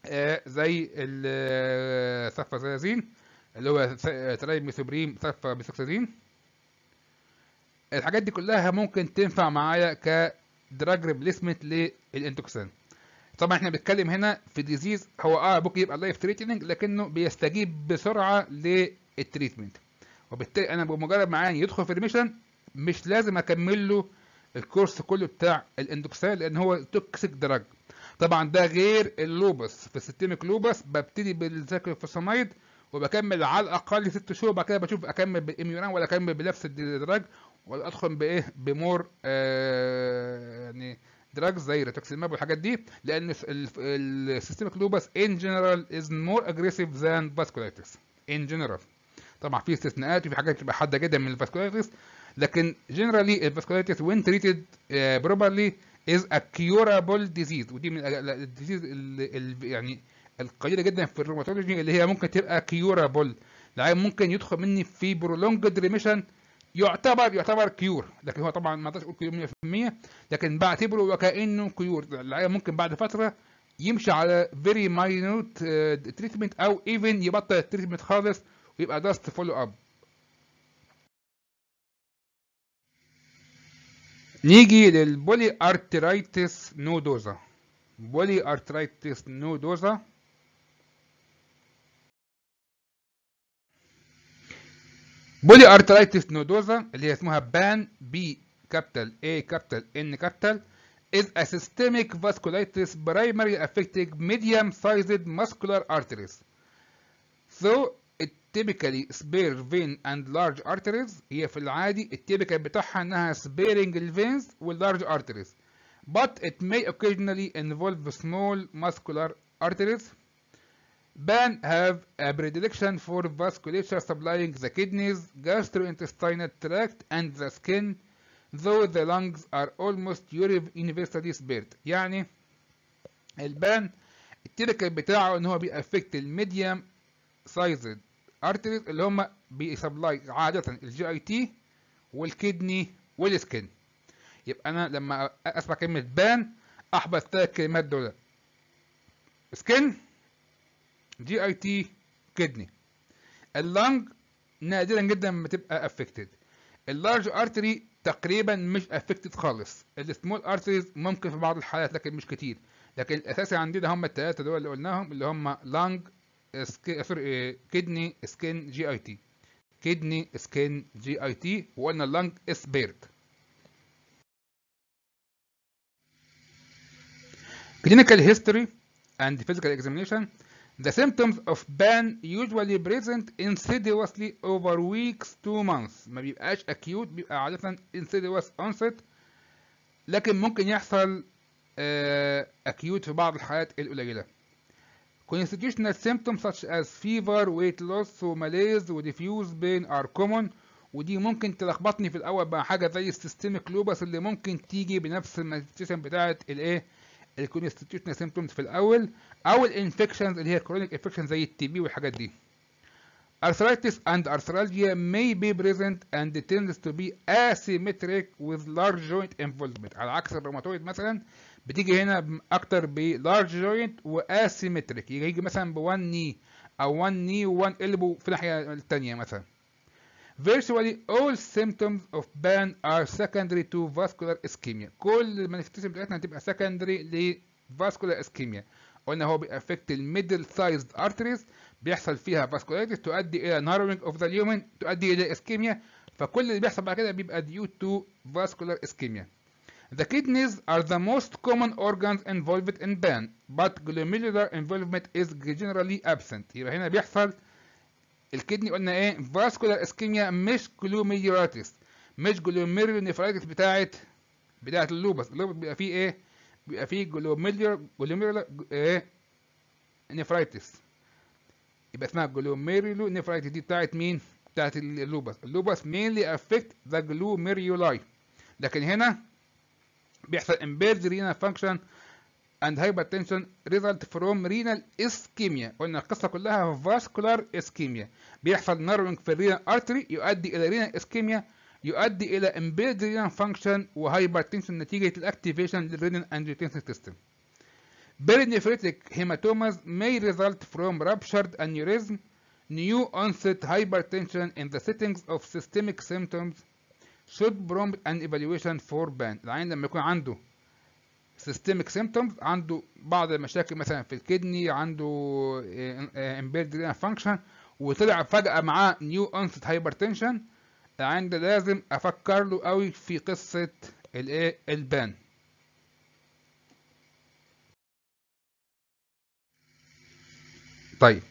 آه زي آه، السفازازين اللي هو تري ميثوبريم صفا ميثوكسيدين الحاجات دي كلها ممكن تنفع معايا كدراج ريبليسمنت للانتوكسين طبعا احنا بنتكلم هنا في ديزيز هو اه ممكن يبقى لايف تريتنج لكنه بيستجيب بسرعه للتريتمنت وبالتالي انا بمجرد ما يدخل في ريميشن مش لازم اكمل له الكورس كله بتاع الاندوكسين لان هو توكسيك دراج طبعا ده غير اللوبس في السيستميك لوبس ببتدي بالزاكلوفوساميد وبكمل على الاقل ست شهور بعد كده بشوف اكمل بالاميونان ولا اكمل بنفس الدراج ولا ادخل بايه بمور آه يعني دراج زي ريتوكسيماب والحاجات دي لان السيستميك لوبس ان جنرال از مور اجريسيف ذان فاسكولايتس ان جنرال طبعا في استثناءات وفي حاجات بتبقى حاده جدا من الفاسكولايتس لكن جنرالي الفاسكولايتس وين تريتد بروبرلي از ا كيورابل ديزيز ودي من الديزيز يعني القليله جدا في الروماتولوجي اللي هي ممكن تبقى كيورابل العيان ممكن يدخل مني في برولونجد ريميشن يعتبر يعتبر كيور لكن هو طبعا ما اقدرش اقول كيور 100% لكن بعتبره وكانه كيور العيان ممكن بعد فتره يمشي على فيري ماينوت تريتمنت او ايفن يبطل التريتمنت خالص ويبقى داست فولو اب نيجي للبولي ارترايتس نودوزا بولي ارترايتس نودوزا بولي ارترايتس نودوزا اللي هي اسمها بان بي A كابيتال N كابيتال is a systemic vasculitis primarily affecting medium-sized muscular arteries. So it typically spare vein and large arteries هي في العادي التيبيكال بتاعها انها sparing الveins large arteries. But it may occasionally involve small muscular arteries Ban have a predilection for vasculature supplying the kidneys, gastrointestinal tract, and the skin, though the lungs are almost universally spared. يعني البان التيركل بتاعه ان هو بيأفكت الميديم سايزد ارتريز اللي هما بيسبلاي عادة الجي اي تي والكدني والسكن. يبقى انا لما اسمع كلمة بان احبط الثلاث كلمات دول. سكن دي اي تي كدني اللنج نادرا جدا ما تبقى افكتد اللارج ارتري تقريبا مش افكتد خالص السمول ارتريز ممكن في بعض الحالات لكن مش كتير لكن الاساسي عندنا هم الثلاثه دول اللي قلناهم اللي هم لانج سوري كدني سكن جي اي تي كدني سكن جي اي تي وقلنا اللنج اسبيرد كلينيكال هيستوري اند فيزيكال اكزامينيشن The symptoms of ban usually present insidiously over weeks to months ما بيبقاش acute بيبقى عادة insidious onset لكن ممكن يحصل acute في بعض الحالات القليلة Constitutional symptoms such as fever, weight loss, malaise, و diffuse pain are common ودي ممكن تلخبطني في الأول بقى حاجة زي systemic lupus اللي ممكن تيجي بنفس المانيفستيشن بتاعت الإيه؟ الكونستيتيوشن سيمبتومز في الاول او الانفكشنز اللي هي كرونيك انفكشن زي التي بي والحاجات دي arthritis and arthralgia may be present and tends to be asymmetric with large joint involvement على عكس الروماتويد مثلا بتيجي هنا اكتر ب large joint و asymmetric يجي مثلا ب one knee او one knee و one elbow في الناحيه الثانيه مثلا Virtually all symptoms of burn are secondary to vascular ischemia كل المانيفستيشن بتاعتنا هتبقى secondary ل vascular ischemia قلنا هو بيأفكت الميدل سايزد arteries بيحصل فيها vasculitis تؤدي إلى narrowing of the lumen تؤدي إلى ischemia فكل اللي بيحصل بعد كده بيبقى due to vascular ischemia The kidneys are the most common organs involved in burn, but glomerular involvement is generally absent. يبقى هنا بيحصل الكدني قلنا ايه فاسكولار اسكيميا مش جلوميراتس مش جلوميرونيفرايتس بتاعه بتاعه اللوبس اللوبس بيبقى فيه ايه بيبقى فيه جلوميرولار جلوميرولار ايه نيفرايتس يبقى اسمها جلوميرولو نيفرايتس دي بتاعه مين بتاعه اللوبس اللوبس مينلي افكت ذا جلوميرولاي لكن هنا بيحصل امبيرد رينا فانكشن and hypertension result from renal ischemia قلنا القصة كلها vascular ischemia بيحصل narrowing في renal artery يؤدي إلى renal ischemia يؤدي إلى impaired renal function و hypertension نتيجة الاكتيفيشن للrenal angiotensin system Perinephritic hematomas may result from ruptured aneurysm, new onset hypertension in the settings of systemic symptoms should prompt an evaluation for ban. العين لما يكون عنده سيستميك سيمتومز عنده بعض المشاكل مثلا في الكدني عنده امبيرد رينا فانكشن وطلع فجأة معاه نيو انست هايبرتنشن عند لازم افكر له قوي في قصة الايه البان طيب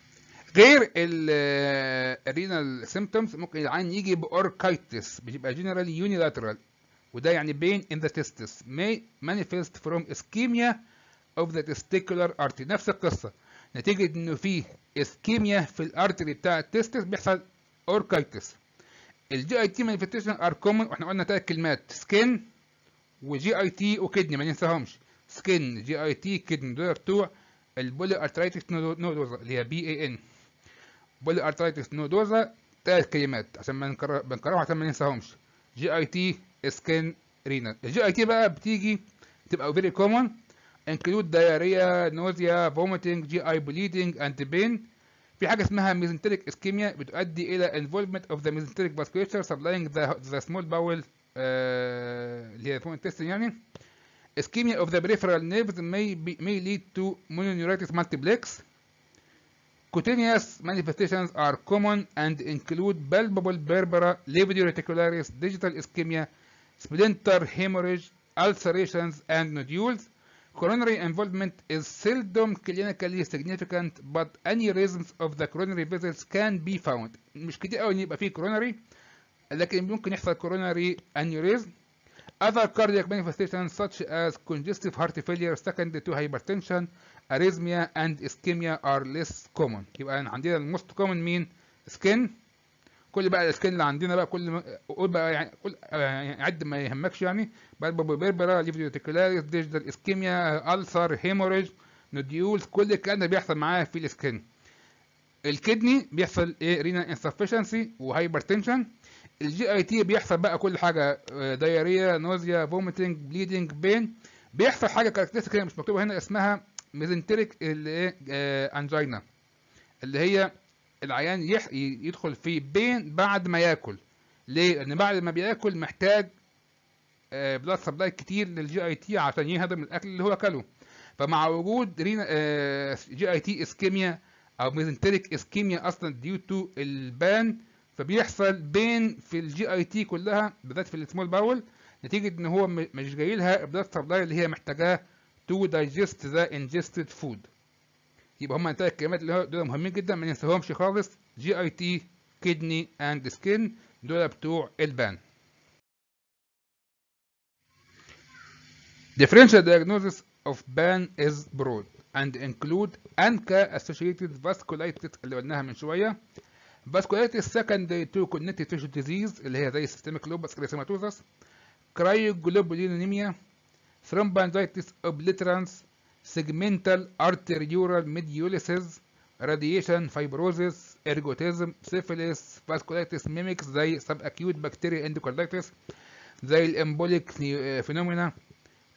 غير الرينال سيمتومز ممكن العين يجي باوركايتس بيبقى جنرال يونيلاترال وده يعني pain in the testis may manifest from ischemia of the testicular artery نفس القصة نتيجة إنه في ischemia في الارتري بتاع التستس بيحصل orchitis الجي اي تي are ار كومن واحنا قلنا تلات كلمات skin وجي اي تي وكدني ما ننساهمش skin جي اي تي كدني دول بتوع البولي ارترايتس نودوزا اللي هي بي اي ان بولي ارترايتس نودوزا تلات كلمات عشان ما بنكررها عشان ما ننساهمش جي اي تي سكن رينال الجي اي تي بقى بتيجي تبقى فيري كومن انكلود دياريا نوزيا فوميتنج جي اي بليدنج اند بين في حاجه اسمها ميزنتريك اسكيميا بتؤدي الى انفولفمنت اوف ذا ميزنتريك فاسكوليتشر سبلاينج ذا سمول باول اللي هي فوميتنج يعني اسكيميا اوف ذا بريفرال نيرفز مي be, may lead to mononeuritis Cutaneous manifestations are common and include palpable berbera, levodio reticularis, digital ischemia, splinter hemorrhage, ulcerations, and nodules. Coronary involvement is seldom clinically significant, but any reasons of the coronary vessels can be found. مش كتير قوي ان يبقى فيه coronary لكن ممكن يحصل coronary aneurysm. Other cardiac manifestations such as congestive heart failure secondary to hypertension, arrhythmia, and ischemia are less common. يبقى عندنا most common mean skin كل بقى السكيل اللي عندنا بقى كل قول بقى يعني كل آه، يعني عد ما يهمكش يعني بربرا ليفيوتيكولاريس ديجيتال اسكيميا ألسر هيموريج نوديولز كل الكلام ده بيحصل معايا في السكين الكدني بيحصل ايه رينا انسفشنسي وهايبرتنشن الجي اي تي بيحصل بقى كل حاجه آه، دايريا نوزيا فوميتنج بليدنج بين بيحصل حاجه كاركترستيك مش مكتوبه هنا اسمها ميزنتريك اللي ايه انجينا آه، اللي هي العيان يح... يدخل في بين بعد ما ياكل ليه؟ لأن بعد ما بياكل محتاج بلاد آه، سبلاي كتير للجي اي تي عشان يهضم الأكل اللي هو أكله فمع وجود رينا جي اي تي اسكيميا أو ميزنتريك اسكيميا أصلا ديو تو البان فبيحصل بين في الجي اي تي كلها بالذات في السمول باول نتيجة إن هو مش جاي لها سبلاي اللي هي محتاجاه to digest the ingested food يبقى هما الثلاث كلمات اللي دول مهمين جدا ما ننساهمش خالص جي اي تي كيدني اند سكين دول بتوع البان Differential diagnosis of BAN is broad and include ANCA-associated vasculitis اللي قلناها من شوية vasculitis secondary to connective tissue disease اللي هي زي systemic lupus erythematosus cryoglobulinemia thromboangitis obliterans segmental arterioral mediulitis radiation fibrosis ergotism syphilis vasculitis mimics زي subacute bacterial endocarditis زي الامبوليك فينومينا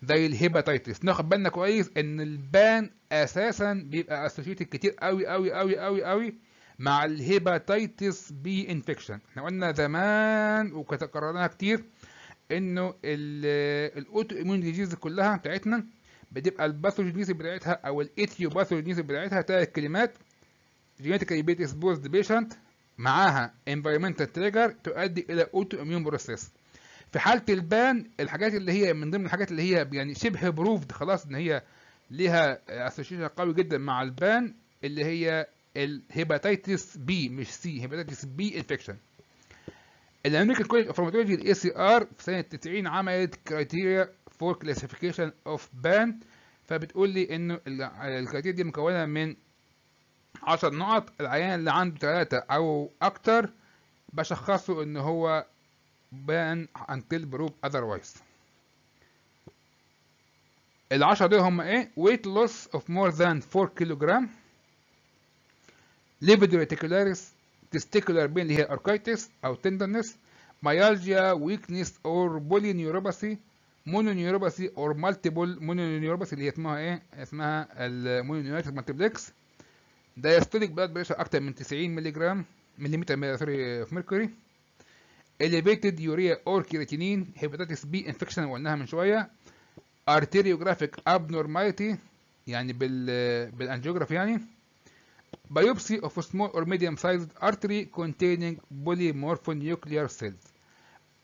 زي الهيباتيتس ناخد بالنا كويس ان البان اساسا بيبقى اسوشيتد كتير قوي قوي قوي قوي قوي مع الهيباتيتس بي انفكشن احنا قلنا زمان وكررناها كتير انه الاوتو ايمون ديزيز كلها بتاعتنا بتبقى الباثوجينيز بتاعتها او الايثيو باثوجينيسيس بتاعتها تلات كلمات جينيتيكالي بيت اكسبوزد بيشنت معاها انفيرمنتال تريجر تؤدي الى اوتو اميون بروسيس في حاله البان الحاجات اللي هي من ضمن الحاجات اللي هي يعني شبه بروفد خلاص ان هي ليها اسوشيشن قوي جدا مع البان اللي هي الهيباتيتس بي مش سي هيباتيتس بي انفكشن الامريكان كوليج اوف فارماكولوجي الاي سي ار في سنه 90 عملت كرايتيريا for classification of band فبتقول لي انه الكريتيريا دي مكونه من 10 نقط العيان اللي عنده 3 او اكتر بشخصه ان هو ban until proof otherwise العشرة دول هم ايه weight loss of more than 4 كيلوجرام lividoreticularius testicular pain اللي هي arthritis او tenderness myalgia weakness or polyneuropathy مونونيوروباثي اور مالتيبل مونونيوروباثي اللي هي اسمها ايه اسمها المونونيوروباثي مالتيبلكس دايستوليك بلاد بريشر اكتر من 90 مللي جرام مليمتر سوري في ميركوري اليفيتد يوريا اور كيراتينين هيباتيتس بي انفكشن قلناها من شويه arteriographic abnormality يعني بال بالانجيوجراف يعني biopsy of small or medium sized artery containing polymorphonuclear cells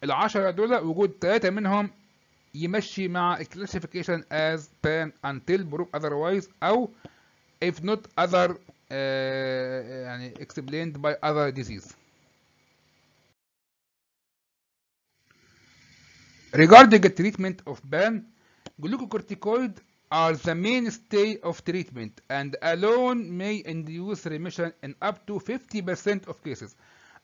العشرة دول وجود ثلاثة منهم يمشي مع classification as than until proof otherwise أو if not other uh, يعني explained by other disease. Regarding the treatment of ban, glucocorticoid are the mainstay of treatment and alone may induce remission in up to 50% of cases.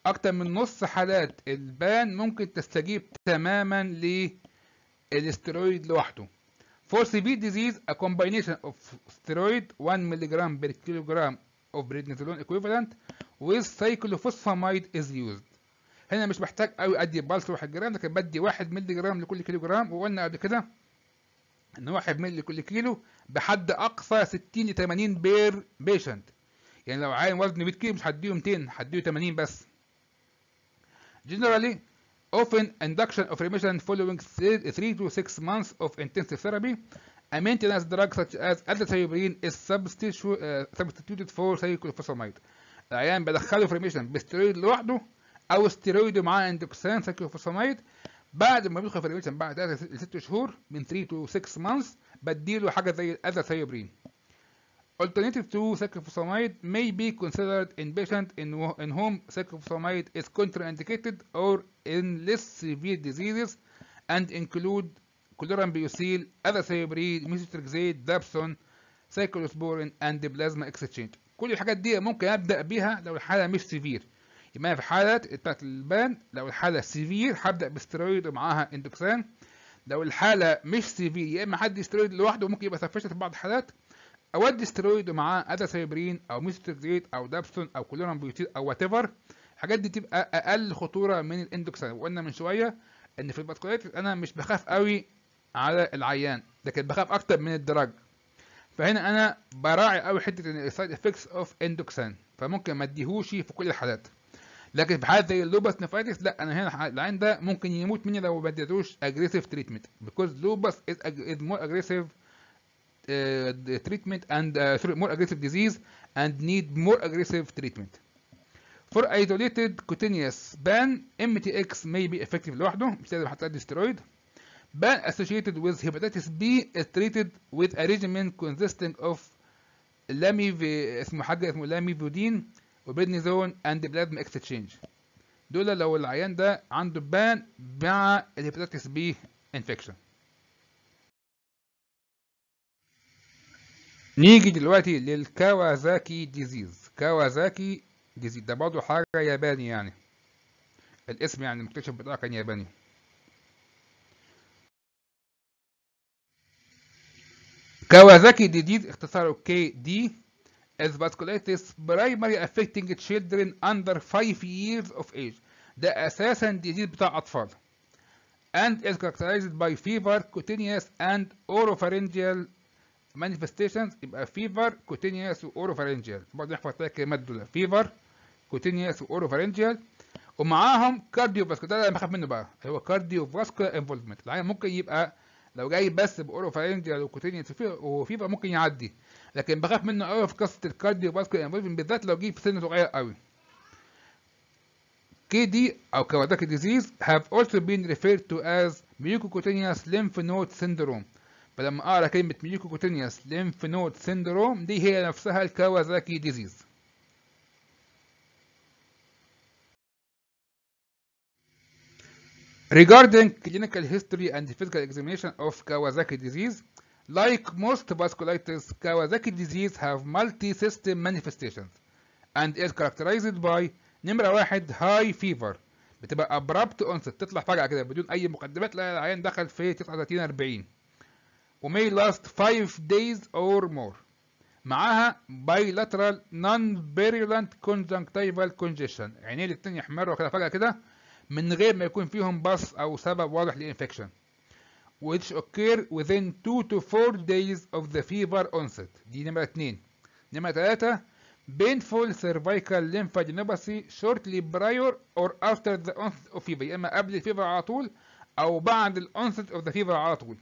أكتر من نص حالات البان ممكن تستجيب تماما ل الستيرويد لوحده For severe disease a combination of steroid 1 mg per kilogram of prednisolone equivalent with cyclophosphamide is used هنا مش محتاج قوي ادي بالس 1 جرام لكن بدي 1 مللي لكل كيلو جرام وقلنا قبل كده ان 1 مللي لكل كيلو بحد اقصى 60 ل 80 بير بيشنت يعني لو عاين وزن 100 كيلو مش هديه 200 هديه 80 بس generally often induction of remission following 3 to 6 months of intensive therapy. A maintenance drug such as azathioprine is substitu uh, substituted for cyclophosphamide. العيان بدخله في ريميشن بستيرويد لوحده او ستيرويد مع اندوكسان سايكلوفوسامايد بعد ما بيدخل في ريميشن بعد 3 ل 6 شهور من 3 to 6 months بديله حاجه زي الأزاثيوبرين. Alternative to cyclophosphamide may be considered in patients in, in whom cyclophosphamide is contraindicated or in less severe diseases and include chlorambucil, azathioprine, methotrexate, dapsone, cyclosporin and plasma exchange. كل الحاجات دي ممكن ابدا بيها لو الحاله مش سيفير يبقى في حاله بتاعت البان لو الحاله سيفير هبدا بسترويد ومعاها اندوكسان لو الحاله مش سيفير يا اما حد يسترويد لوحده ممكن يبقى سفشت في بعض الحالات اودي استرويد ومعاه اداسايبرين او ميثوتريتريت او دابسون او كلورامبيوتيد او وات ايفر الحاجات دي تبقى اقل خطوره من الاندوكسين وقلنا من شويه ان في الباتكولايتس انا مش بخاف قوي على العيان لكن بخاف اكتر من الدرج فهنا انا براعي قوي حته السايد افكتس اوف اندوكسان فممكن ما اديهوش في كل الحالات لكن في حالات زي اللوبس نفايتس لا انا هنا العين ده ممكن يموت مني لو ما اديتوش اجريسيف تريتمنت بيكوز لوبس از مور اجريسيف treatment and more aggressive disease and need more aggressive treatment. For isolated cutaneous ban, MTX may be effective لوحده لازم حتى steroid. Ban associated with hepatitis B is treated with a regimen consisting of لاميف اسمه حاجة اسمه لاميفودين وبيدنيزون and plasma exchange. دول لو العيان ده عنده بان مع الهيباتيتس بي انفكشن. نيجي دلوقتي للكاوازاكي ديزيز كاوازاكي ديزيز ده برضه حاجة ياباني يعني الاسم يعني المكتشف بتاعه كان ياباني كاوازاكي ديزيز اختصاره كي دي is vasculitis primary affecting children under 5 years of age ده أساسا ديزيز بتاع أطفال and is characterized by fever, cutaneous and oropharyngeal مانيفستيشنز يبقى فيفر كوتينيوس واوروفارينجيال برضه نحفظ الكلمات دول فيفر كوتينيوس واوروفارينجيال ومعاهم كارديو فاسكولار ده انا بخاف منه بقى هو كارديو فاسكولار انفولفمنت العيان ممكن يبقى لو جاي بس باوروفارينجيال وكوتينيوس وفيفر ممكن يعدي لكن بخاف منه قوي في قصه الكارديو فاسكولار انفولفمنت بالذات لو جه في سن صغير قوي KD أو كواداكي disease have also been referred to as mucocutaneous lymph node syndrome فلما اقرا كلمه ميوكوكوتينيوس لينف نود سيندروم دي هي نفسها الكاوازاكي ديزيز Regarding clinical history and physical examination of Kawasaki disease, like most vasculitis, Kawasaki disease have multi-system manifestations and is characterized by نمرة واحد high fever بتبقى abrupt onset تطلع فجأة كده بدون أي مقدمات لا العيان دخل في 39 40 وماي لاست 5 days or more معاها bilateral non-virulent conjunctival congestion عينيه الاتنين يحمروا كده فجأة كده من غير ما يكون فيهم بص أو سبب واضح للإنفكشن which occur within 2 to 4 days of the fever onset دي نمرة 2 نمرة 3 painful cervical lymphadenopathy shortly prior or after the onset of fever يا إما قبل الفيفر على طول أو بعد الأونست of the fever على طول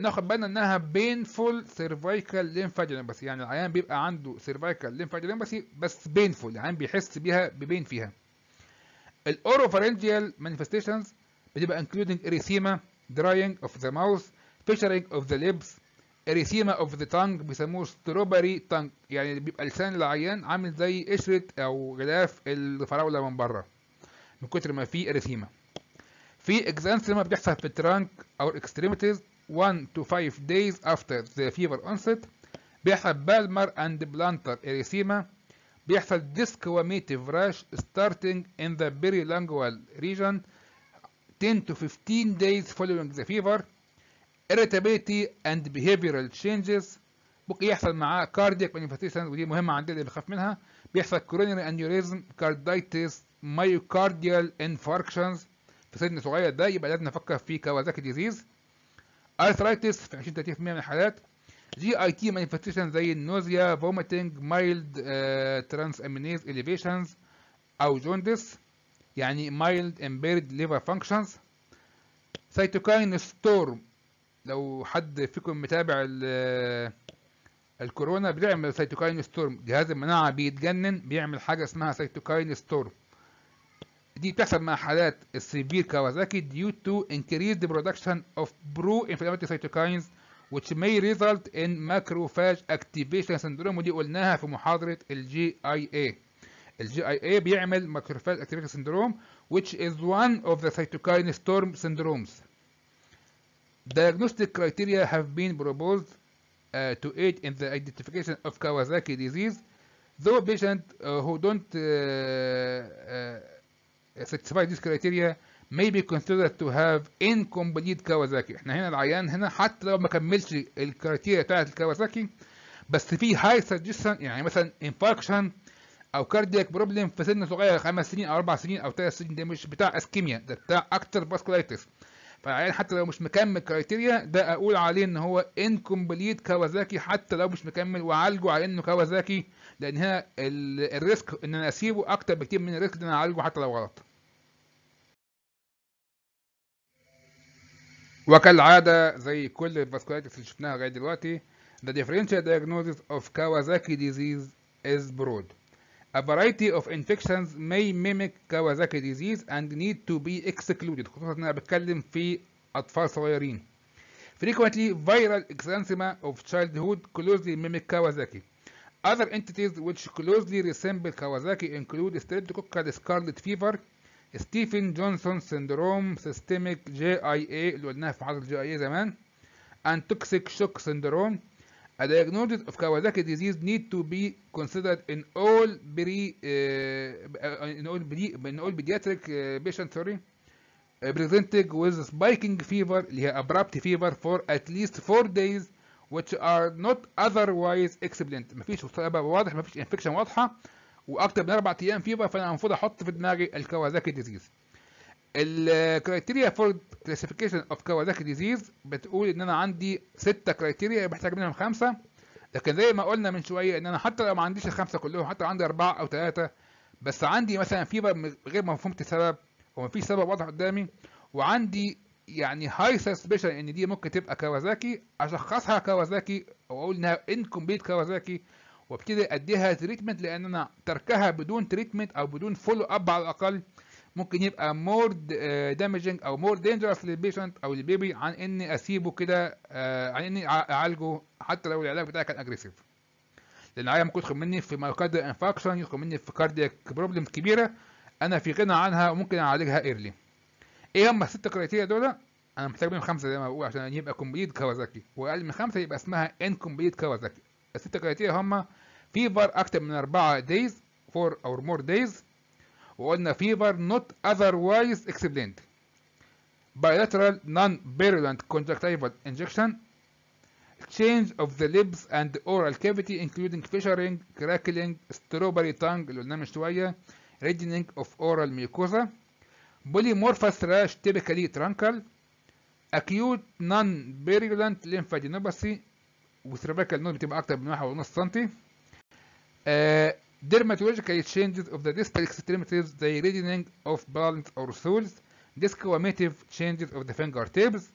ناخد بالنا انها بينفول سيرفايكال لينفادينوباثي يعني العيان بيبقى عنده سيرفايكال لينفادينوباثي بس بينفول العيان بيحس بيها ببين فيها الاوروفارينجيال مانيفستيشنز بتبقى انكلودنج اريثيما دراينج اوف ذا ماوث فيشرينج اوف ذا ليبس اريثيما اوف ذا تانج بيسموه ستروبري تانج يعني بيبقى لسان العيان عامل زي قشرة او غلاف الفراولة من بره من كتر ما فيه اريثيما في اكزانسيما بتحصل في الترانك او الاكستريميتيز 1 to 5 days after the fever onset بيحصل بالمر and plantar erythema بيحصل desquamative rash starting in the perilingual region 10 to 15 days following the fever irritability and behavioral changes ممكن يحصل معاه cardiac manifestation ودي مهمة عندنا اللي بخاف منها بيحصل coronary aneurysm carditis myocardial infarctions في سن صغير ده يبقى لازم نفكر في كوازاكي disease ارثرايتس في 20 30% من الحالات جي اي تي مانيفستيشن زي النوزيا فوميتنج مايلد ترانس امينيز اليفيشنز او جوندس يعني مايلد امبيرد ليفر فانكشنز سيتوكاين ستورم لو حد فيكم متابع آه، الكورونا بيعمل سيتوكاين ستورم جهاز المناعه بيتجنن بيعمل حاجه اسمها سيتوكاين ستورم دي بتحصل مع حالات السيفير كاوازاكي due to increased production of pro-inflammatory cytokines which may result in macrophage activation syndrome ودي قلناها في محاضرة الجي اي اي GIA. اي بيعمل macrophage activation syndrome which is one of the cytokine storm syndromes Diagnostic criteria have been proposed uh, to aid in the identification of Kawasaki disease though patients uh, who don't uh, uh, satisfy these criteria may be considered to have incomplete Kawasaki احنا هنا العيان هنا حتى لو ما كملش الكريتيريا بتاعت الكاوازاكي بس في هاي سجستشن يعني مثلا انفاركشن او كاردياك بروبلم في سن صغير خمس سنين او اربع سنين او ثلاث سنين ده مش بتاع اسكيميا ده بتاع اكتر باسكولايتس فالعيان حتى لو مش مكمل كريتيريا ده اقول عليه ان هو انكمبليت كاوازاكي حتى لو مش مكمل وعالجه على انه كاوازاكي لان هنا الريسك ان انا اسيبه اكتر بكتير من الريسك ان انا اعالجه حتى لو غلط وكالعاده زي كل الفاسكولايتس اللي شفناها لغايه دلوقتي The differential diagnosis of Kawasaki disease is broad. A variety of infections may mimic Kawasaki disease and need to be excluded خصوصا انا بتكلم في اطفال صغيرين. Frequently viral exanthema of childhood closely mimic Kawasaki. Other entities which closely resemble Kawasaki include Streptococcus scarlet fever, Stephen Johnson syndrome, systemic JIA اللي قلناها في محاضرة JIA زمان and toxic shock syndrome A diagnosis of Kawasaki disease need to be considered in all pre uh, in all pre in all pediatric uh, patients sorry presenting with spiking fever اللي هي abrupt fever for at least four days which are not otherwise explained مفيش سبب واضح مفيش انفكشن واضحه واكتر من اربع ايام فيفر فانا المفروض احط في دماغي الكوازاكي ديزيز الكرايتيريا فور كلاسيفيكيشن اوف كوازاكي ديزيز بتقول ان انا عندي ستة كرايتيريا بحتاج منهم خمسه لكن زي ما قلنا من شويه ان انا حتى لو ما عنديش الخمسه كلهم حتى لو عندي اربعه او ثلاثه بس عندي مثلا فيفر غير مفهومه السبب ومفيش سبب واضح قدامي وعندي يعني هاي سسبشن ان دي ممكن تبقى كاوازاكي اشخصها كاوازاكي واقول انها انكمبليت كاوازاكي وابتدي اديها تريتمنت لان انا تركها بدون تريتمنت او بدون فولو اب على الاقل ممكن يبقى مور دامجنج آه، او مور دينجرس للبيشنت او للبيبي عن اني اسيبه كده آه، عن اني اعالجه حتى لو العلاج بتاعي كان اجريسيف لان العيال ممكن يدخل مني في مايوكارديال انفكشن يدخل مني في كاردياك بروبلمز كبيره انا في غنى عنها وممكن اعالجها ايرلي ايه هم الست كريتيريا دول انا محتاج منهم خمسه زي ما بقول عشان يبقى كومبليت كاوازاكي واقل من خمسه يبقى اسمها ان كومبليت كاوازاكي الست كريتيريا هم فيفر اكتر من اربعه دايز فور اور مور دايز وقلنا فيفر نوت اذروايز اكسبلينت bilateral non-virulent conjunctival injection change of the lips and oral cavity including fissuring crackling strawberry tongue اللي قلناه من شويه reddening of oral mucosa polymorphous rash typically truncal, acute non-virulent lymphadenopathy وثرباكال نود بتبقى أكتر من واحد ونص سنتي uh, dermatological changes of the distal extremities the reddening of palms or soles desquamative changes of the fingertips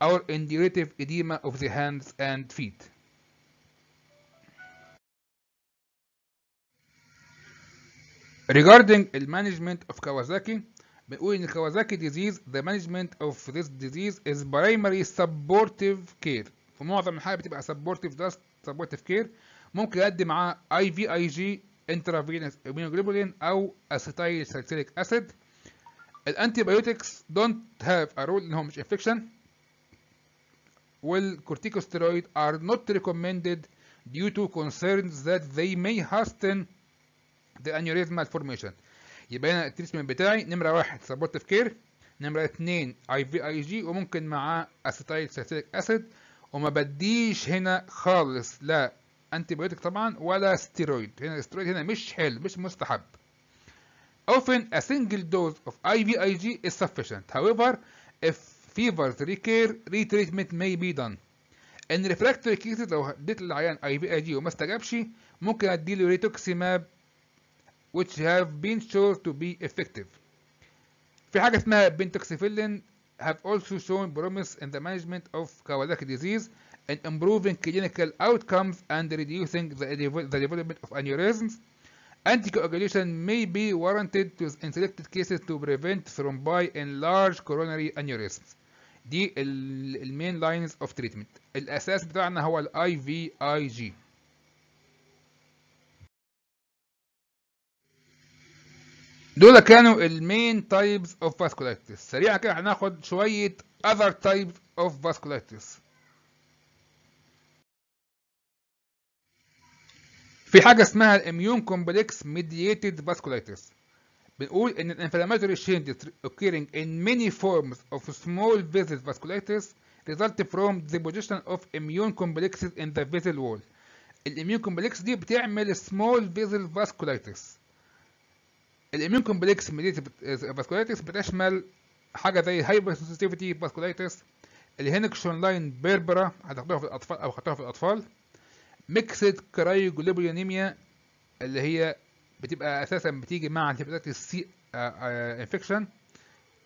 or indurative edema of the hands and feet Regarding the management of Kawasaki, بنقول ان كوازاكي ديزيز the management of this disease is primarily supportive care في معظم الحالات بتبقى supportive supportive care ممكن اقدم معاه اي في اي جي انترافينس immunoglobulin او اسيتايل ساليسيليك اسيد الانتي بايوتكس دونت هاف ا رول ان هو مش انفكشن والكورتيكوستيرويد are not recommended due to concerns that they may hasten the aneurysmal formation يبقى هنا التريتمنت بتاعي نمره واحد سبورت كير نمره اتنين اي في اي جي وممكن معاه اسيتايل ساتيك اسيد وما بديش هنا خالص لا انتيبيوتيك طبعا ولا ستيرويد هنا الستيرويد هنا مش حلو مش مستحب often a single dose of IVIG is sufficient however if fevers recur retreatment may be done In refractory cases, لو اديت للعيان IVIG وما استجابش ممكن اديله ريتوكسيماب which have been shown to be effective في حاجة اسمها بنتكسفيلين have also shown promise in the management of Kawasaki disease and improving clinical outcomes and reducing the, the development of aneurysms. Anticoagulation may be warranted to, in selected cases to prevent thrombi and large coronary aneurysms. دي main lines of treatment. الاساس بتاعنا هو ال IVIG. دول كانوا المين تايبز اوف فاسكولايتس سريعا كده هناخد شويه other types of vasculitis في حاجه اسمها الاميون كومبلكس ميدييتد فاسكولايتس بنقول ان الانفلاماتوري changes occurring in many forms of small vessel vasculitis result from deposition of immune complexes in the vessel wall الاميون كومبلكس دي بتعمل small vessel vasculitis الاميون كومبلكس ميديتد فاسكولايتس بتشمل حاجه زي هايبر سنسيتيفيتي فاسكولايتس الهينكشون لاين بيربرا هتاخدوها في الاطفال او خدتوها في الاطفال ميكسد كرايوجلوبولينيميا اللي هي بتبقى اساسا بتيجي مع الهيباتيتس سي انفكشن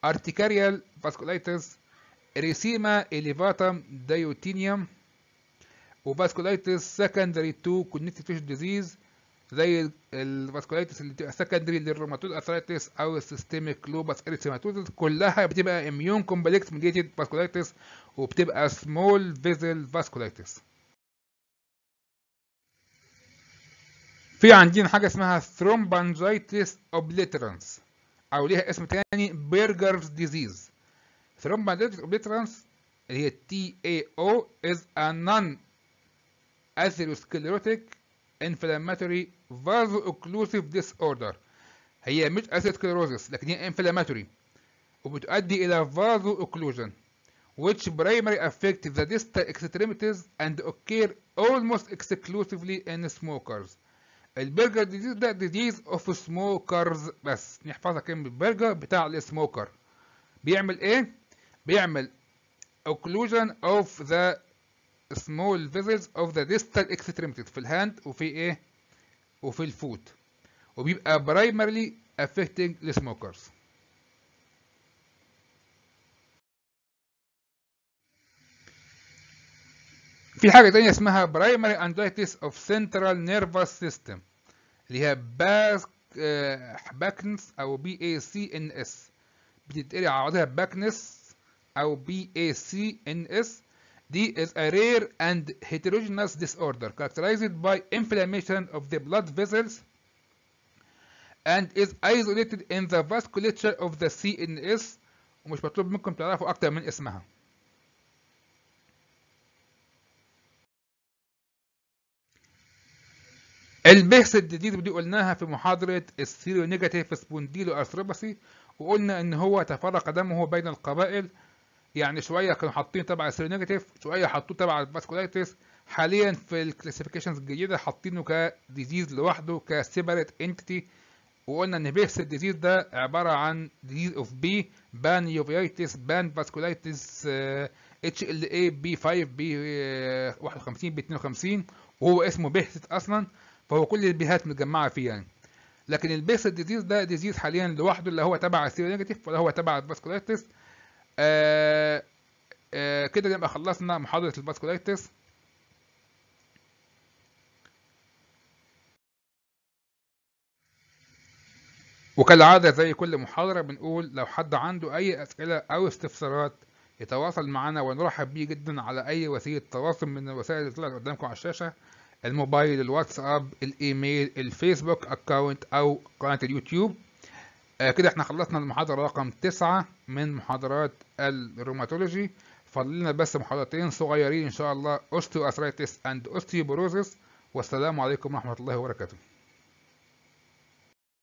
ارتيكاريال فاسكولايتس ريسيما اليفاتم دايوتينيوم وفاسكولايتس سكندري تو كونكتيف ديزيز زي الفاسكولايتس اللي بتبقى سكندري للروماتويد ارثرايتس او السيستميك لوبس اريثيماتوزس كلها بتبقى اميون كومبلكس ميديتد فاسكولايتس وبتبقى سمول فيزل فاسكولايتس في عندنا حاجه اسمها ثرومبانجيتس اوبليترانس او ليها اسم تاني بيرجرز ديزيز ثرومبانجيتس اوبليترانس اللي هي تي اي او از ا نون اثيروسكليروتيك inflammatory فازو اوكلوسيف ديس اوردر هي مش اسيتكلروزس لكن هي انفلاماتوري وبتؤدي الى فازو اوكلوجن which primarily affect the distal extremities and occur almost exclusively in smokers البرجر ديزيز ده ديزيز اوف سموكرز بس نحفظها يعني كلمة برجر بتاع السموكر بيعمل ايه؟ بيعمل اوكلوجن اوف ذا small vessels of the distal extremities في الهاند وفي ايه؟ وفي الفود وبيبقى برايمرلي affecting السموكرز في حاجة تانية اسمها primary anditis of central nervous system اللي هي باك آه، باكنس او بي اي سي ان اس بتتقري على بعضها باكنس او بي اي سي ان اس D is a rare and heterogeneous disorder characterized by inflammation of the blood vessels and is isolated in the vasculature of the CNS ومش مطلوب منكم تعرفوا أكتر من اسمها. البحث الجديد ودي قلناها في محاضرة السيرو نيجاتيف سبونديلو أرثروباسي وقلنا إن هو تفرق دمه بين القبائل يعني شويه كانوا حاطين تبع نيجاتيف شويه حطوه تبع الفاسكولايتس حاليا في الكلاسيفيكيشنز الجديده حاطينه كديزيز لوحده كسيبريت انتيتي وقلنا ان بيس الديزيز ده عباره عن ديزيز اوف بي بان يوفيتس بان فاسكولايتس اتش ال اي بي 5 بي 51 بي 52 وهو اسمه بيس اصلا فهو كل البيهات متجمعه فيه يعني لكن البيس الديزيز ده ديزيز حاليا لوحده اللي هو تبع نيجاتيف ولا هو تبع الفاسكولايتس آه، آه، كده نبقى خلصنا محاضرة الباسكولايتس وكالعادة زي كل محاضرة بنقول لو حد عنده أي أسئلة أو استفسارات يتواصل معنا ونرحب بيه جدا على أي وسيلة تواصل من الوسائل اللي طلعت قدامكم على الشاشة الموبايل الواتساب الإيميل الفيسبوك أكاونت أو قناة اليوتيوب آه، كده احنا خلصنا المحاضرة رقم تسعة من محاضرات الروماتولوجي فاضل لنا بس محاضرتين صغيرين ان شاء الله اوستيو اثرايتس اند اوستيوبروزس والسلام عليكم ورحمة الله وبركاته